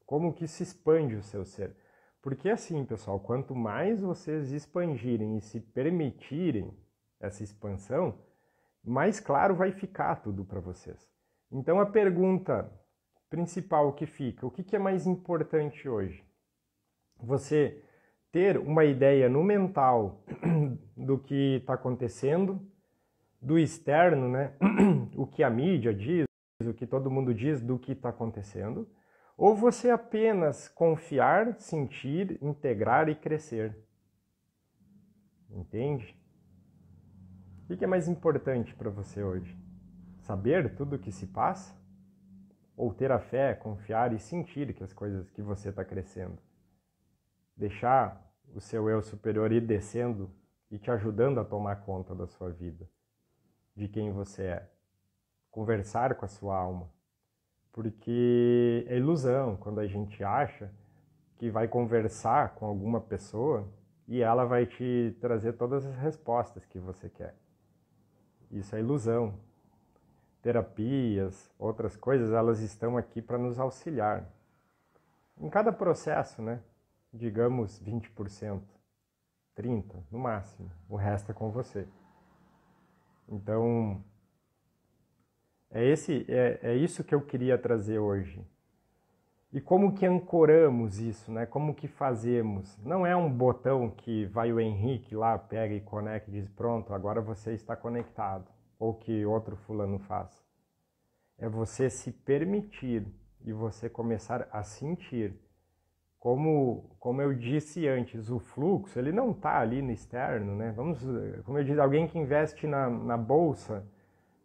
como que se expande o seu ser. Porque assim, pessoal, quanto mais vocês expandirem e se permitirem essa expansão, mais claro vai ficar tudo para vocês. Então a pergunta principal que fica? O que, que é mais importante hoje? Você ter uma ideia no mental do que está acontecendo, do externo, né? o que a mídia diz, o que todo mundo diz do que está acontecendo, ou você apenas confiar, sentir, integrar e crescer. Entende? O que é mais importante para você hoje? Saber tudo o que se passa? ou ter a fé, confiar e sentir que as coisas que você está crescendo. Deixar o seu eu superior ir descendo e te ajudando a tomar conta da sua vida, de quem você é. Conversar com a sua alma. Porque é ilusão quando a gente acha que vai conversar com alguma pessoa e ela vai te trazer todas as respostas que você quer. Isso é ilusão, terapias, outras coisas, elas estão aqui para nos auxiliar. Em cada processo, né? Digamos 20%, 30% no máximo, o resto é com você. Então, é, esse, é, é isso que eu queria trazer hoje. E como que ancoramos isso, né? Como que fazemos? Não é um botão que vai o Henrique lá, pega e conecta e diz, pronto, agora você está conectado ou que outro fulano faz. É você se permitir e você começar a sentir. Como, como eu disse antes, o fluxo ele não está ali no externo, né? Vamos, como eu disse, alguém que investe na, na bolsa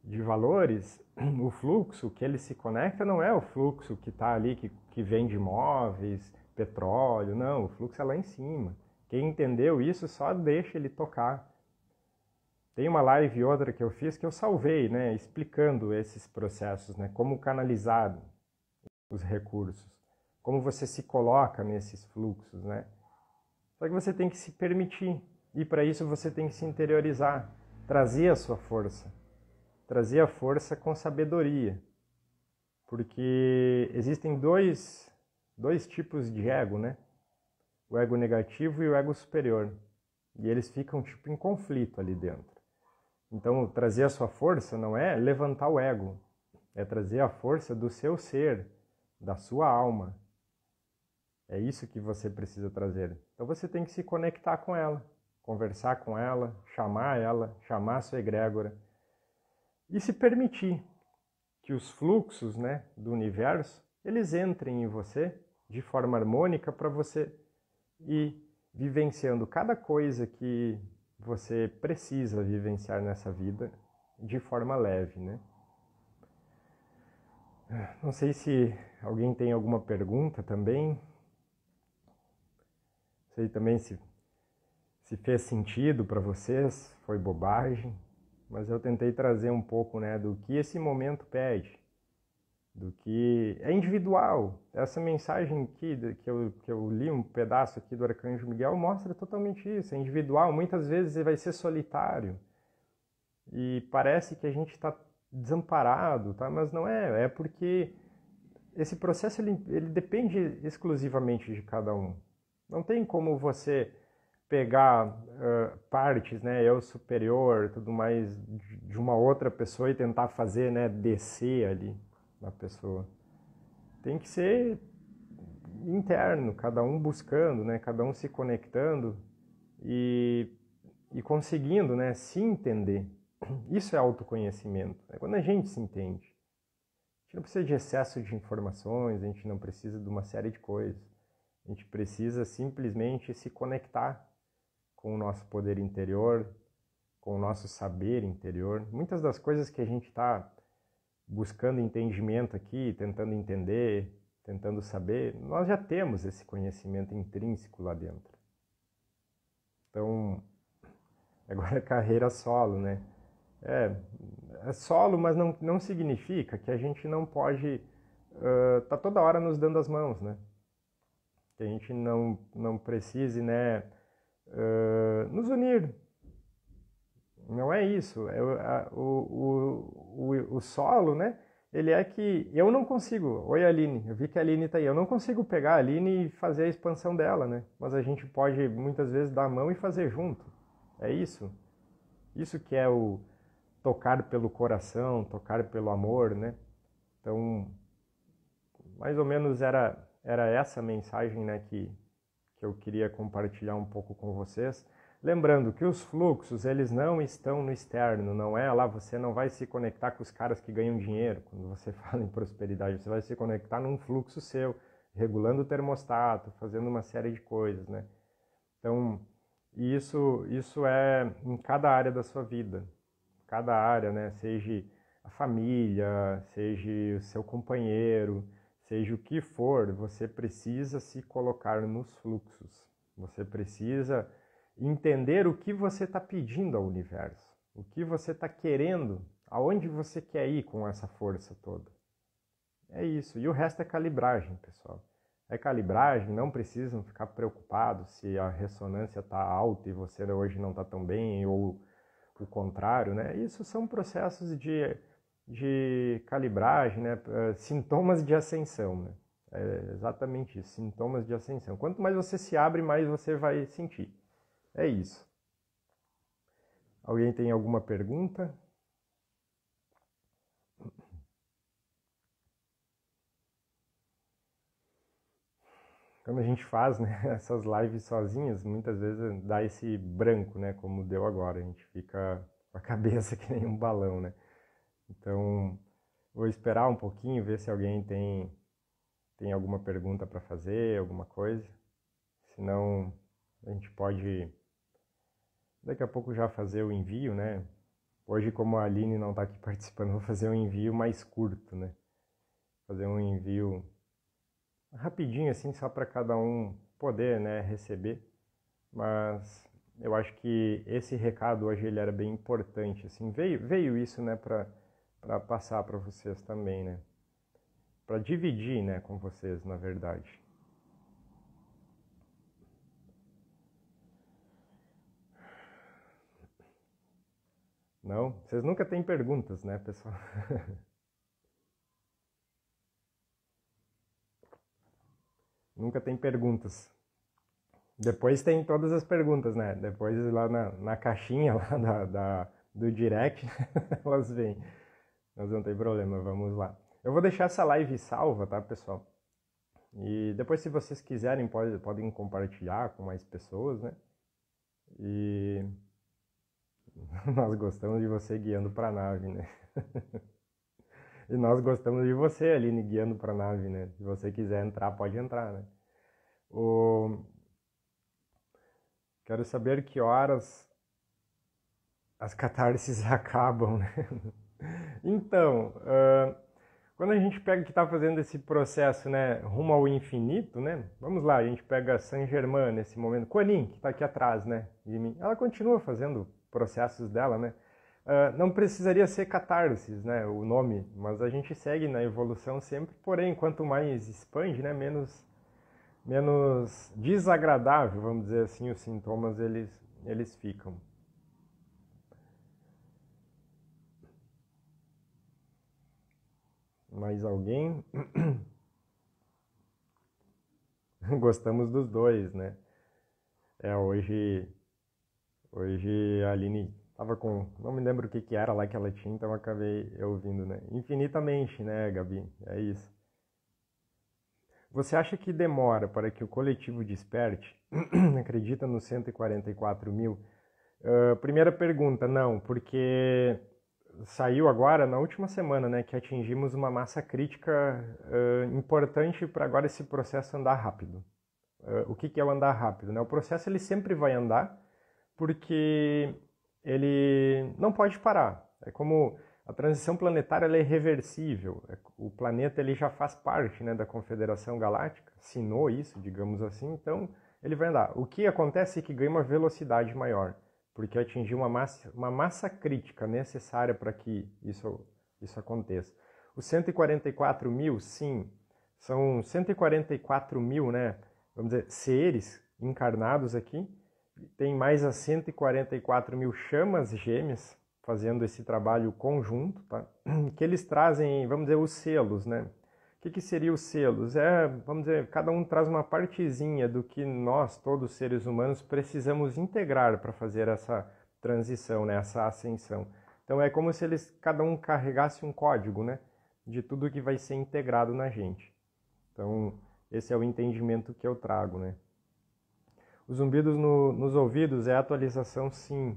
de valores, o fluxo que ele se conecta não é o fluxo que está ali, que, que vende imóveis, petróleo, não, o fluxo é lá em cima. Quem entendeu isso só deixa ele tocar. Tem uma live e outra que eu fiz que eu salvei, né, explicando esses processos, né, como canalizar os recursos, como você se coloca nesses fluxos, né? Só que você tem que se permitir e para isso você tem que se interiorizar, trazer a sua força, trazer a força com sabedoria, porque existem dois dois tipos de ego, né? O ego negativo e o ego superior. E eles ficam tipo em conflito ali dentro. Então, trazer a sua força não é levantar o ego, é trazer a força do seu ser, da sua alma. É isso que você precisa trazer. Então você tem que se conectar com ela, conversar com ela, chamar ela, chamar a sua egrégora e se permitir que os fluxos, né, do universo, eles entrem em você de forma harmônica para você ir vivenciando cada coisa que você precisa vivenciar nessa vida de forma leve, né? Não sei se alguém tem alguma pergunta também. Não sei também se, se fez sentido para vocês, foi bobagem, mas eu tentei trazer um pouco né, do que esse momento pede do que é individual. Essa mensagem aqui que eu, que eu li um pedaço aqui do Arcanjo Miguel mostra totalmente isso. É individual, muitas vezes vai ser solitário e parece que a gente está desamparado, tá? Mas não é. É porque esse processo ele, ele depende exclusivamente de cada um. Não tem como você pegar uh, partes, né, eu superior, tudo mais de uma outra pessoa e tentar fazer, né, descer ali na pessoa. Tem que ser interno, cada um buscando, né? Cada um se conectando e, e conseguindo, né? Se entender. Isso é autoconhecimento. É quando a gente se entende. A gente não precisa de excesso de informações, a gente não precisa de uma série de coisas. A gente precisa simplesmente se conectar com o nosso poder interior, com o nosso saber interior. Muitas das coisas que a gente está buscando entendimento aqui, tentando entender, tentando saber, nós já temos esse conhecimento intrínseco lá dentro. Então, agora é carreira solo, né? É, é solo, mas não, não significa que a gente não pode estar uh, tá toda hora nos dando as mãos, né? Que a gente não, não precise, né, uh, nos unir, não é isso. É o, a, o, o, o, solo, né? Ele é que eu não consigo. Oi, Aline. Eu vi que a Aline está aí. Eu não consigo pegar a Aline e fazer a expansão dela, né? Mas a gente pode muitas vezes dar a mão e fazer junto. É isso. Isso que é o tocar pelo coração, tocar pelo amor, né? Então, mais ou menos era era essa mensagem, né, que que eu queria compartilhar um pouco com vocês. Lembrando que os fluxos, eles não estão no externo, não é lá, você não vai se conectar com os caras que ganham dinheiro. Quando você fala em prosperidade, você vai se conectar num fluxo seu, regulando o termostato, fazendo uma série de coisas, né? Então, isso isso é em cada área da sua vida. Cada área, né, seja a família, seja o seu companheiro, seja o que for, você precisa se colocar nos fluxos. Você precisa entender o que você está pedindo ao universo, o que você está querendo, aonde você quer ir com essa força toda. É isso. E o resto é calibragem, pessoal. É calibragem, não precisam ficar preocupados se a ressonância está alta e você hoje não está tão bem, ou o contrário, né? Isso são processos de, de calibragem, né? Eh, sintomas de ascensão, né? É exatamente isso, sintomas de ascensão. Quanto mais você se abre, mais você vai sentir. É isso. Alguém tem alguma pergunta? Quando a gente faz né, essas lives sozinhas, muitas vezes dá esse branco, né? Como deu agora, a gente fica com a cabeça que nem um balão, né? Então, vou esperar um pouquinho, ver se alguém tem, tem alguma pergunta para fazer, alguma coisa. Se não, a gente pode Daqui a pouco já fazer o envio, né? Hoje, como a Aline não está aqui participando, vou fazer um envio mais curto, né? Fazer um envio rapidinho, assim, só para cada um poder, né, receber. Mas eu acho que esse recado hoje ele era bem importante, assim. Veio, veio isso, né, para passar para vocês também, né? Para dividir, né, com vocês, na verdade. Não? Vocês nunca têm perguntas, né, pessoal? nunca tem perguntas. Depois tem todas as perguntas, né? Depois lá na, na caixinha lá da, da do direct, elas vêm. Mas não tem problema, vamos lá. Eu vou deixar essa live salva, tá, pessoal? E depois, se vocês quiserem, pode, podem compartilhar com mais pessoas, né? E nós gostamos de você guiando para a nave, né? e nós gostamos de você, Aline, guiando para a nave, né? Se você quiser entrar, pode entrar, né? O... Quero saber que horas as catarses acabam, né? então, uh, quando a gente pega que está fazendo esse processo, né, rumo ao infinito, né? Vamos lá, a gente pega Saint Germain nesse momento, Colin, que está aqui atrás, né, de mim. Ela continua fazendo processos dela, né? Uh, não precisaria ser catarsis, né, o nome, mas a gente segue na evolução sempre, porém, quanto mais expande, né, menos, menos desagradável, vamos dizer assim, os sintomas eles, eles ficam. Mais alguém? Gostamos dos dois, né? É, hoje Hoje a Aline tava com, não me lembro o que que era lá que ela tinha, então eu acabei ouvindo, né? Infinitamente, né, Gabi? É isso. Você acha que demora para que o coletivo desperte? Acredita nos 144 mil? Uh, primeira pergunta, não, porque saiu agora, na última semana, né, que atingimos uma massa crítica uh, importante para agora esse processo andar rápido. Uh, o que, que é o andar rápido? Né? O processo ele sempre vai andar, porque ele não pode parar. É como a transição planetária é irreversível. É, o planeta ele já faz parte né, da confederação galáctica, assinou isso, digamos assim, então ele vai andar. O que acontece é que ganha uma velocidade maior, porque atingiu uma massa, uma massa crítica necessária para que isso, isso aconteça. Os 144 mil, sim, são 144 mil, né, vamos dizer, seres encarnados aqui, tem mais a 144 mil chamas gêmeas fazendo esse trabalho conjunto, tá? que eles trazem, vamos dizer, os selos, né? O que, que seria os selos? É, vamos dizer, cada um traz uma partezinha do que nós, todos seres humanos, precisamos integrar para fazer essa transição, né? essa ascensão. Então é como se eles, cada um carregasse um código, né? De tudo que vai ser integrado na gente. Então, esse é o entendimento que eu trago, né? Os zumbidos no, nos ouvidos é atualização sim,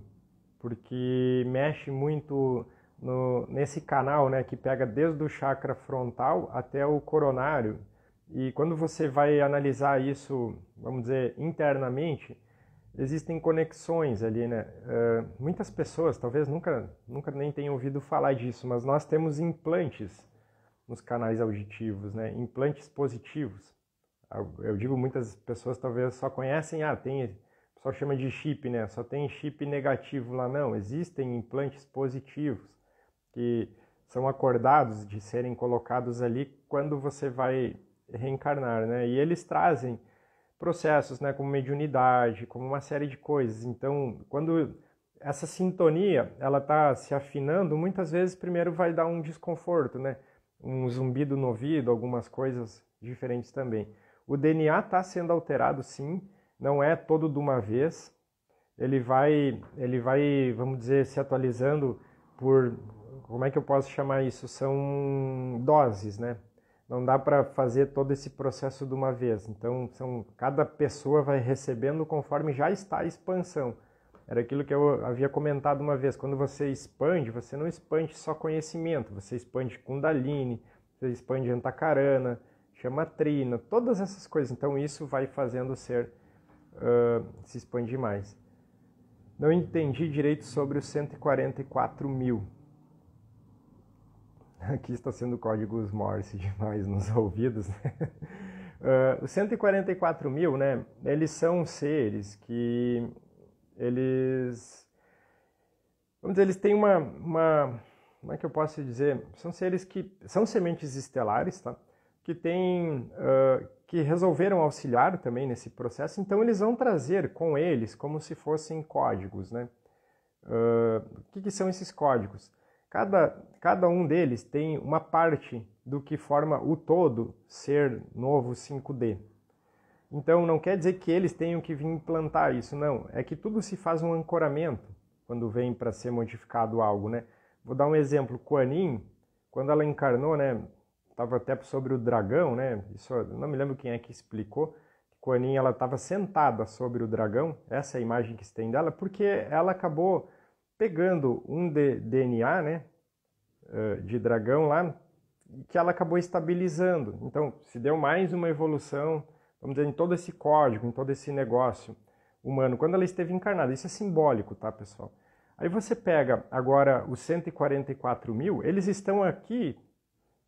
porque mexe muito no, nesse canal né, que pega desde o chakra frontal até o coronário. E quando você vai analisar isso, vamos dizer, internamente, existem conexões ali, né? Uh, muitas pessoas, talvez nunca, nunca nem tenham ouvido falar disso, mas nós temos implantes nos canais auditivos, né? Implantes positivos eu digo muitas pessoas talvez só conhecem, ah, tem, o pessoal chama de chip, né? Só tem chip negativo lá não. Existem implantes positivos que são acordados de serem colocados ali quando você vai reencarnar, né? E eles trazem processos, né, como mediunidade, como uma série de coisas. Então, quando essa sintonia, ela está se afinando, muitas vezes primeiro vai dar um desconforto, né? Um zumbido no ouvido, algumas coisas diferentes também. O DNA está sendo alterado sim, não é todo de uma vez. Ele vai, ele vai, vamos dizer, se atualizando por como é que eu posso chamar isso? São doses, né? Não dá para fazer todo esse processo de uma vez. Então, são, cada pessoa vai recebendo conforme já está a expansão. Era aquilo que eu havia comentado uma vez. Quando você expande, você não expande só conhecimento, você expande Kundalini, você expande Antacarana, chama trina, todas essas coisas. Então isso vai fazendo o ser uh, se expandir mais. Não entendi direito sobre os 144 mil. Aqui está sendo códigos Morse demais nos ouvidos. Né? Uh, os 144 mil, né? Eles são seres que eles vamos dizer, eles têm uma, uma como é que eu posso dizer? São seres que são sementes estelares, tá? que tem uh, que resolveram auxiliar também nesse processo, então eles vão trazer com eles como se fossem códigos, né? Uh, o que, que, são esses códigos? Cada, cada um deles tem uma parte do que forma o todo ser novo 5D. Então não quer dizer que eles tenham que vir implantar isso, não. É que tudo se faz um ancoramento quando vem para ser modificado algo, né? Vou dar um exemplo. Quanin, quando ela encarnou, né? estava até sobre o dragão, né? Isso não me lembro quem é que explicou. Kuan Yin, ela estava sentada sobre o dragão, essa é a imagem que se tem dela, porque ela acabou pegando um de, DNA, né, de dragão lá, que ela acabou estabilizando. Então, se deu mais uma evolução, vamos dizer, em todo esse código, em todo esse negócio humano, quando ela esteve encarnada. Isso é simbólico, tá, pessoal? Aí você pega agora os 144 mil, eles estão aqui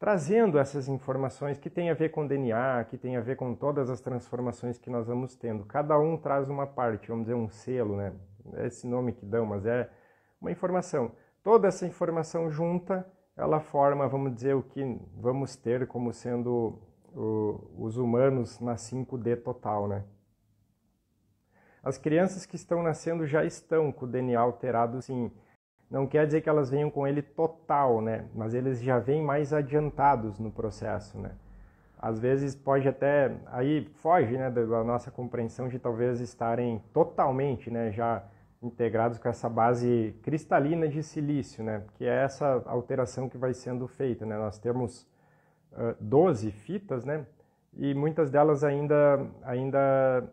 trazendo essas informações que tem a ver com DNA, que tem a ver com todas as transformações que nós vamos tendo. Cada um traz uma parte, vamos dizer, um selo, né? É esse nome que dão, mas é uma informação. Toda essa informação junta, ela forma, vamos dizer, o que vamos ter como sendo o, os humanos na 5D total, né? As crianças que estão nascendo já estão com o DNA alterado, sim não quer dizer que elas venham com ele total, né? Mas eles já vêm mais adiantados no processo, né? Às vezes pode até aí foge, né, da nossa compreensão de talvez estarem totalmente, né, já integrados com essa base cristalina de silício, né? Que é essa alteração que vai sendo feita, né? Nós temos uh, 12 fitas, né? E muitas delas ainda ainda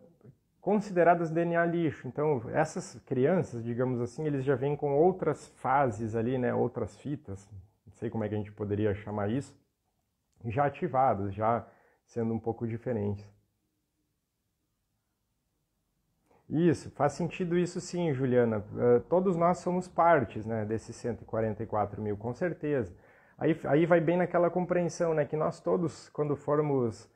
consideradas DNA lixo. Então, essas crianças, digamos assim, eles já vêm com outras fases ali, né, outras fitas, não sei como é que a gente poderia chamar isso, já ativadas, já sendo um pouco diferentes. Isso, faz sentido isso sim, Juliana. Uh, todos nós somos partes né, desses 144 mil, com certeza. Aí, aí vai bem naquela compreensão né, que nós todos, quando formos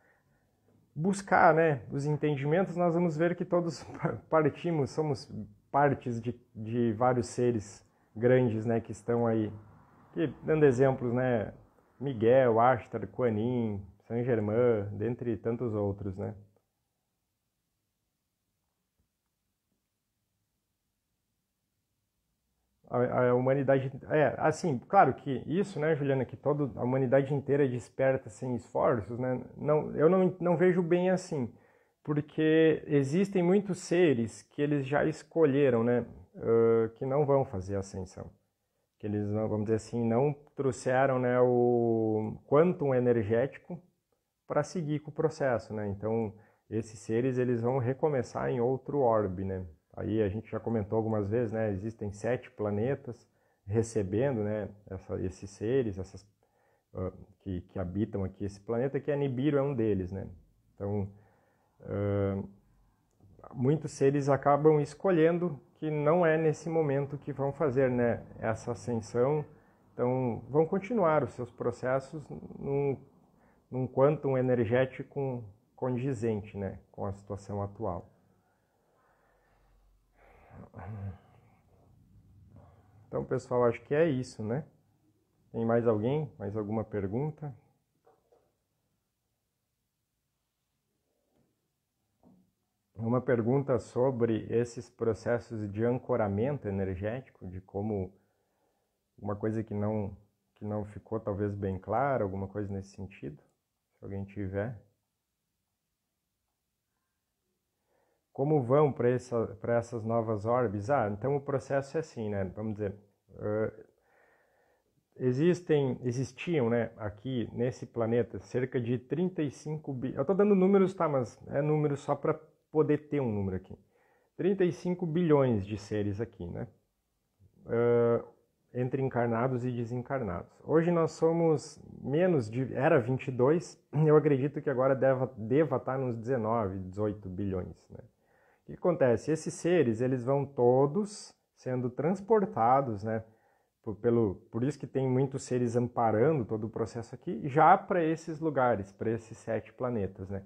buscar né, os entendimentos, nós vamos ver que todos partimos, somos partes de, de vários seres grandes né, que estão aí. que dando exemplos, né, Miguel, Ashtar, Quanin, Saint Germain, dentre tantos outros. Né? a, a, humanidade é assim claro que isso né Juliana que toda a humanidade inteira é desperta sem esforços né não eu não, não vejo bem assim porque existem muitos seres que eles já escolheram né uh, que não vão fazer ascensão que eles não vamos dizer assim não trouxeram né o quantum energético para seguir com o processo né então esses seres eles vão recomeçar em outro orbe né Aí a gente já comentou algumas vezes, né? Existem sete planetas recebendo, né? Essa, esses seres, essas uh, que, que, habitam aqui esse planeta, que a é Nibiru é um deles, né? Então, uh, muitos seres acabam escolhendo que não é nesse momento que vão fazer, né? Essa ascensão, então vão continuar os seus processos num, num quantum energético condizente, né? Com a situação atual. Então, pessoal, acho que é isso, né? Tem mais alguém? Mais alguma pergunta? Uma pergunta sobre esses processos de ancoramento energético, de como uma coisa que não que não ficou talvez bem clara, alguma coisa nesse sentido, se alguém tiver. como vão para essa, essas novas orbes? Ah, então o processo é assim, né? Vamos dizer, uh, existem, existiam, né, aqui nesse planeta, cerca de 35 bilhões. Eu estou dando números, tá? Mas é número só para poder ter um número aqui. 35 bilhões de seres aqui, né? Uh, entre encarnados e desencarnados. Hoje nós somos menos de. Era 22, eu acredito que agora deva, deva estar tá nos 19, 18 bilhões, né? O que acontece? Esses seres, eles vão todos sendo transportados, né? Por, pelo, por isso que tem muitos seres amparando todo o processo aqui, já para esses lugares, para esses sete planetas, né?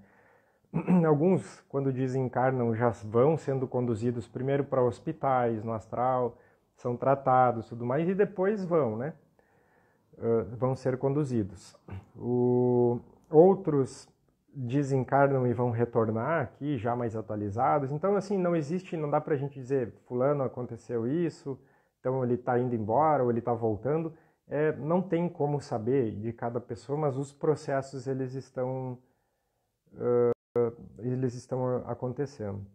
Alguns, quando desencarnam, já vão sendo conduzidos primeiro para hospitais, no astral, são tratados, tudo mais, e depois vão, né? Uh, vão ser conduzidos. O... Outros desencarnam e vão retornar aqui já mais atualizados. Então, assim, não existe, não dá para a gente dizer fulano aconteceu isso, então ele está indo embora ou ele está voltando. É, não tem como saber de cada pessoa, mas os processos eles estão uh, eles estão acontecendo.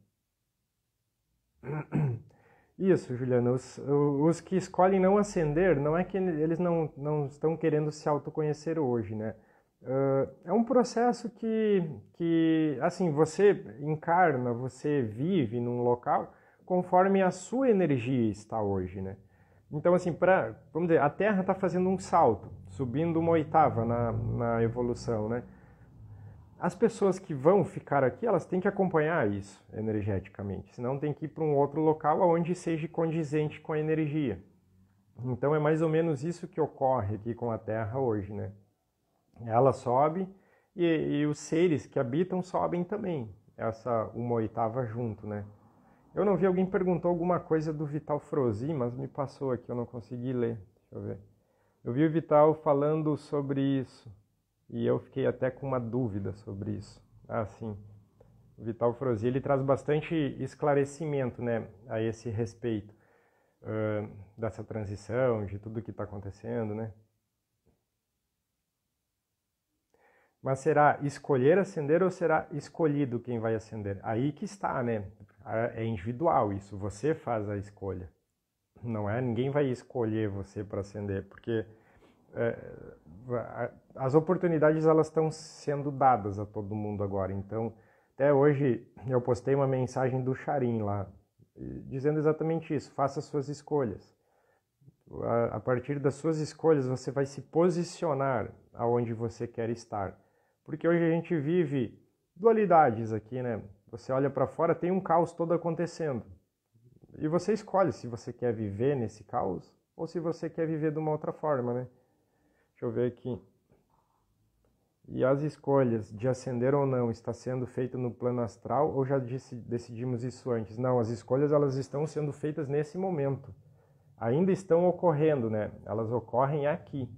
Isso, Juliana. Os, os que escolhem não acender, não é que eles não, não estão querendo se autoconhecer hoje, né? Uh, é um processo que, que, assim, você encarna, você vive num local conforme a sua energia está hoje, né? Então, assim, pra, vamos dizer, a Terra está fazendo um salto, subindo uma oitava na, na evolução, né? As pessoas que vão ficar aqui, elas têm que acompanhar isso energeticamente, senão tem que ir para um outro local onde seja condizente com a energia. Então, é mais ou menos isso que ocorre aqui com a Terra hoje, né? ela sobe e, e os seres que habitam sobem também, essa uma oitava junto, né? Eu não vi, alguém perguntou alguma coisa do Vital Frozi, mas me passou aqui, eu não consegui ler. Deixa eu ver. Eu vi o Vital falando sobre isso e eu fiquei até com uma dúvida sobre isso. Ah, sim. O Vital Frozi, ele traz bastante esclarecimento né, a esse respeito uh, dessa transição, de tudo que está acontecendo, né? Mas será escolher acender ou será escolhido quem vai acender? Aí que está, né? É individual isso, você faz a escolha. Não é? Ninguém vai escolher você para acender, porque é, as oportunidades elas estão sendo dadas a todo mundo agora. Então, até hoje eu postei uma mensagem do Charim lá, dizendo exatamente isso: faça suas escolhas. A, a partir das suas escolhas, você vai se posicionar aonde você quer estar porque hoje a gente vive dualidades aqui, né? Você olha para fora, tem um caos todo acontecendo. E você escolhe se você quer viver nesse caos ou se você quer viver de uma outra forma, né? Deixa eu ver aqui. E as escolhas de acender ou não está sendo feita no plano astral ou já disse, decidimos isso antes? Não, as escolhas elas estão sendo feitas nesse momento. Ainda estão ocorrendo, né? Elas ocorrem aqui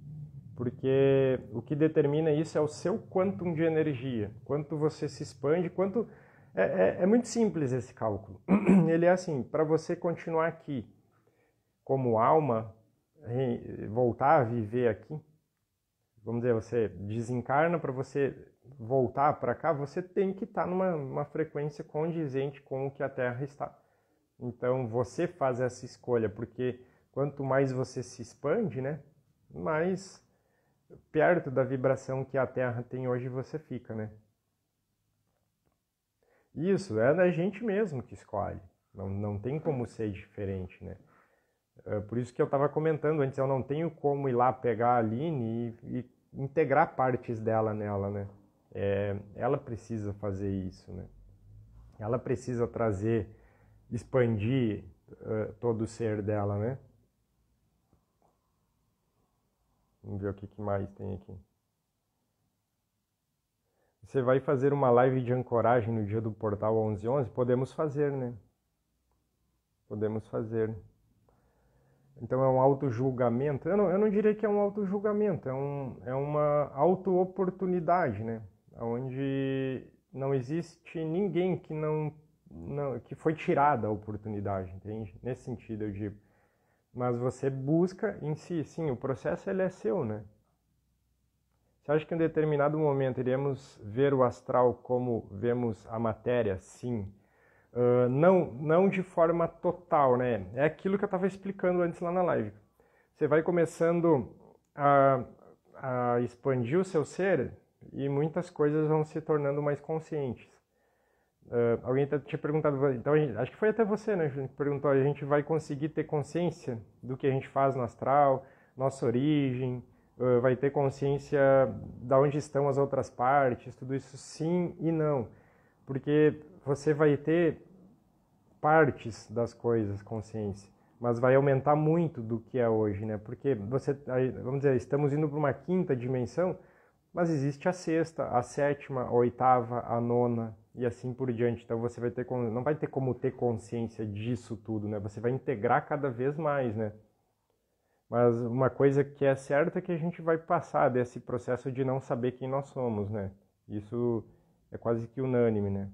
porque o que determina isso é o seu quantum de energia, quanto você se expande, quanto. É, é, é muito simples esse cálculo. Ele é assim: para você continuar aqui como alma, voltar a viver aqui, vamos dizer, você desencarna para você voltar para cá, você tem que estar tá numa frequência condizente com o que a Terra está. Então você faz essa escolha, porque quanto mais você se expande, né, mais perto da vibração que a Terra tem hoje você fica, né? Isso é da gente mesmo que escolhe. Não, não tem como ser diferente, né? É por isso que eu estava comentando antes, eu não tenho como ir lá pegar a Aline e, e integrar partes dela nela, né? É, ela precisa fazer isso, né? Ela precisa trazer, expandir uh, todo o ser dela, né? Vamos ver o que, que mais tem aqui. Você vai fazer uma live de ancoragem no dia do portal 1111? Podemos fazer, né? Podemos fazer. Então é um auto-julgamento. Eu não, eu não diria que é um auto-julgamento, é, um, é uma auto-oportunidade, né? Onde não existe ninguém que não, não que foi tirada a oportunidade, entende? Nesse sentido eu digo mas você busca em si. Sim, o processo ele é seu, né? Você acha que em determinado momento iremos ver o astral como vemos a matéria? Sim. Uh, não, não de forma total, né? É aquilo que eu estava explicando antes lá na live. Você vai começando a, a expandir o seu ser e muitas coisas vão se tornando mais conscientes. Uh, alguém até tinha perguntado, então gente, acho que foi até você, né? Que perguntou, a gente vai conseguir ter consciência do que a gente faz no astral, nossa origem, uh, vai ter consciência da onde estão as outras partes, tudo isso sim e não, porque você vai ter partes das coisas consciência, mas vai aumentar muito do que é hoje, né? Porque você, vamos dizer, estamos indo para uma quinta dimensão, mas existe a sexta, a sétima, a oitava, a nona e assim por diante. Então você vai ter não vai ter como ter consciência disso tudo, né? Você vai integrar cada vez mais, né? Mas uma coisa que é certa é que a gente vai passar desse processo de não saber quem nós somos, né? Isso é quase que unânime, né?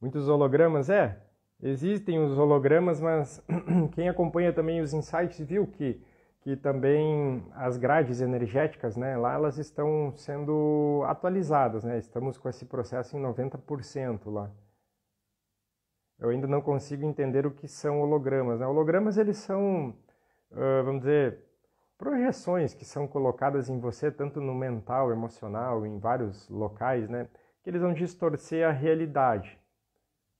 Muitos hologramas, é, existem os hologramas, mas quem acompanha também os insights viu que que também as grades energéticas, né, lá elas estão sendo atualizadas, né? Estamos com esse processo em 90% lá. Eu ainda não consigo entender o que são hologramas. Né? Hologramas eles são, vamos dizer, projeções que são colocadas em você tanto no mental, emocional, em vários locais, né? Que eles vão distorcer a realidade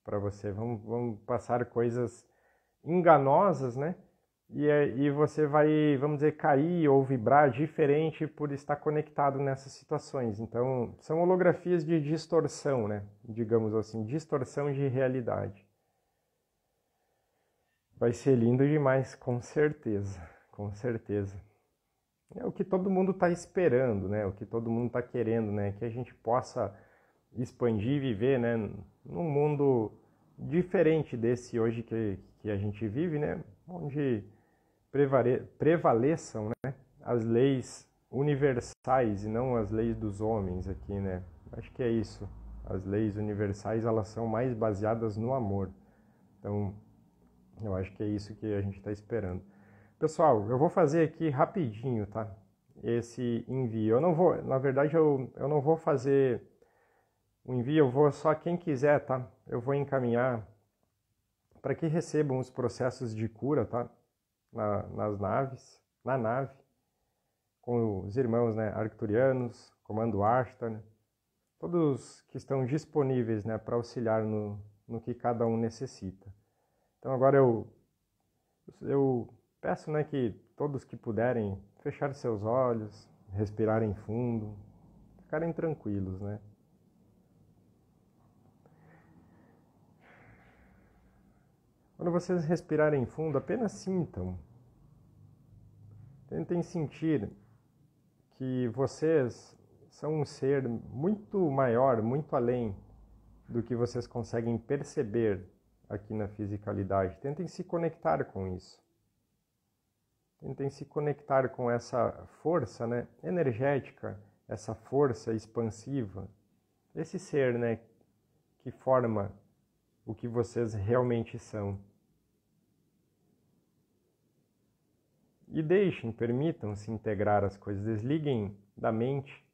para você, vão, vão passar coisas enganosas, né? e, é, e você vai, vamos dizer, cair ou vibrar diferente por estar conectado nessas situações. Então, são holografias de distorção, né? Digamos assim, distorção de realidade. Vai ser lindo demais, com certeza, com certeza. É o que todo mundo está esperando, né? O que todo mundo está querendo, né? Que a gente possa expandir e viver, né? Num mundo diferente desse hoje que, que a gente vive, né? Onde prevaleçam né, as leis universais e não as leis dos homens aqui, né? Acho que é isso. As leis universais elas são mais baseadas no amor. Então, eu acho que é isso que a gente está esperando. Pessoal, eu vou fazer aqui rapidinho, tá? Esse envio. Eu não vou, na verdade, eu, eu não vou fazer o envio, eu vou só quem quiser, tá? Eu vou encaminhar para que recebam os processos de cura, tá? na, nas naves, na nave, com os irmãos né, arcturianos, Comando Ashtar, né, todos que estão disponíveis né, para auxiliar no, no que cada um necessita. Então agora eu, eu peço né, que todos que puderem fechar seus olhos, respirarem fundo, ficarem tranquilos, né? Quando vocês respirarem fundo, apenas sintam. Tentem sentir que vocês são um ser muito maior, muito além do que vocês conseguem perceber aqui na fisicalidade. Tentem se conectar com isso. Tentem se conectar com essa força né, energética, essa força expansiva, esse ser né, que forma o que vocês realmente são. E deixem, permitam-se integrar as coisas, desliguem da mente,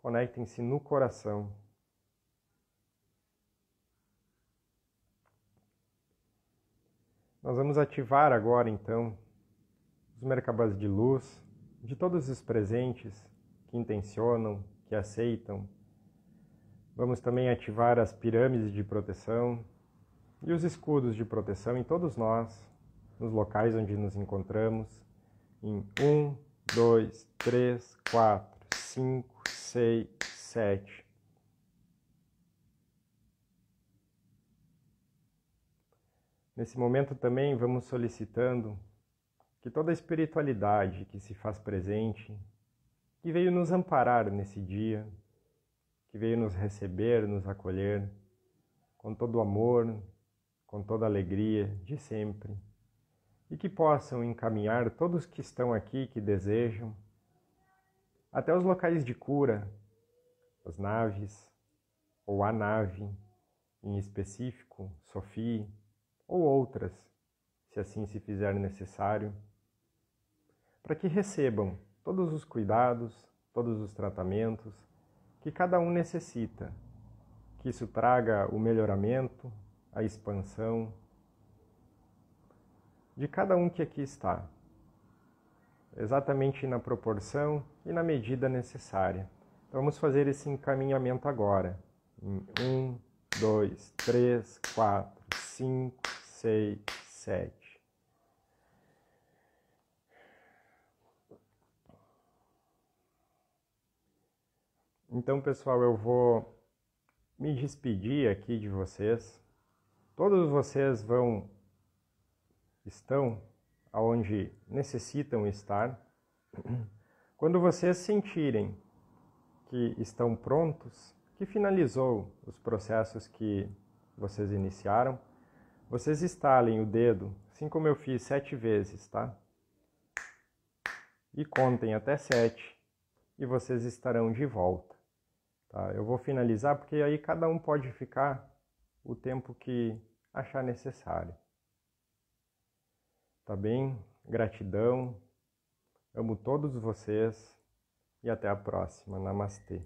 conectem-se no coração. Nós vamos ativar agora então os mercabas de luz de todos os presentes que intencionam, que aceitam. Vamos também ativar as pirâmides de proteção e os escudos de proteção em todos nós nos locais onde nos encontramos em 1, 2, 3, 4, 5, 6, 7. Nesse momento também vamos solicitando que toda a espiritualidade que se faz presente, que veio nos amparar nesse dia, que veio nos receber, nos acolher, com todo o amor, com toda a alegria de sempre, e que possam encaminhar todos que estão aqui que desejam até os locais de cura, as naves ou a nave em específico, Sophie ou outras, se assim se fizer necessário, para que recebam todos os cuidados, todos os tratamentos que cada um necessita, que isso traga o melhoramento, a expansão, de cada um que aqui está, exatamente na proporção e na medida necessária. Então, vamos fazer esse encaminhamento agora. um, dois, três, quatro, cinco, seis, sete. Então, pessoal, eu vou me despedir aqui de vocês. Todos vocês vão estão aonde necessitam estar, quando vocês sentirem que estão prontos, que finalizou os processos que vocês iniciaram, vocês estalem o dedo, assim como eu fiz sete vezes, tá? E contem até sete e vocês estarão de volta. Tá? Eu vou finalizar porque aí cada um pode ficar o tempo que achar necessário. Tá bem? Gratidão. Amo todos vocês e até a próxima. Namastê.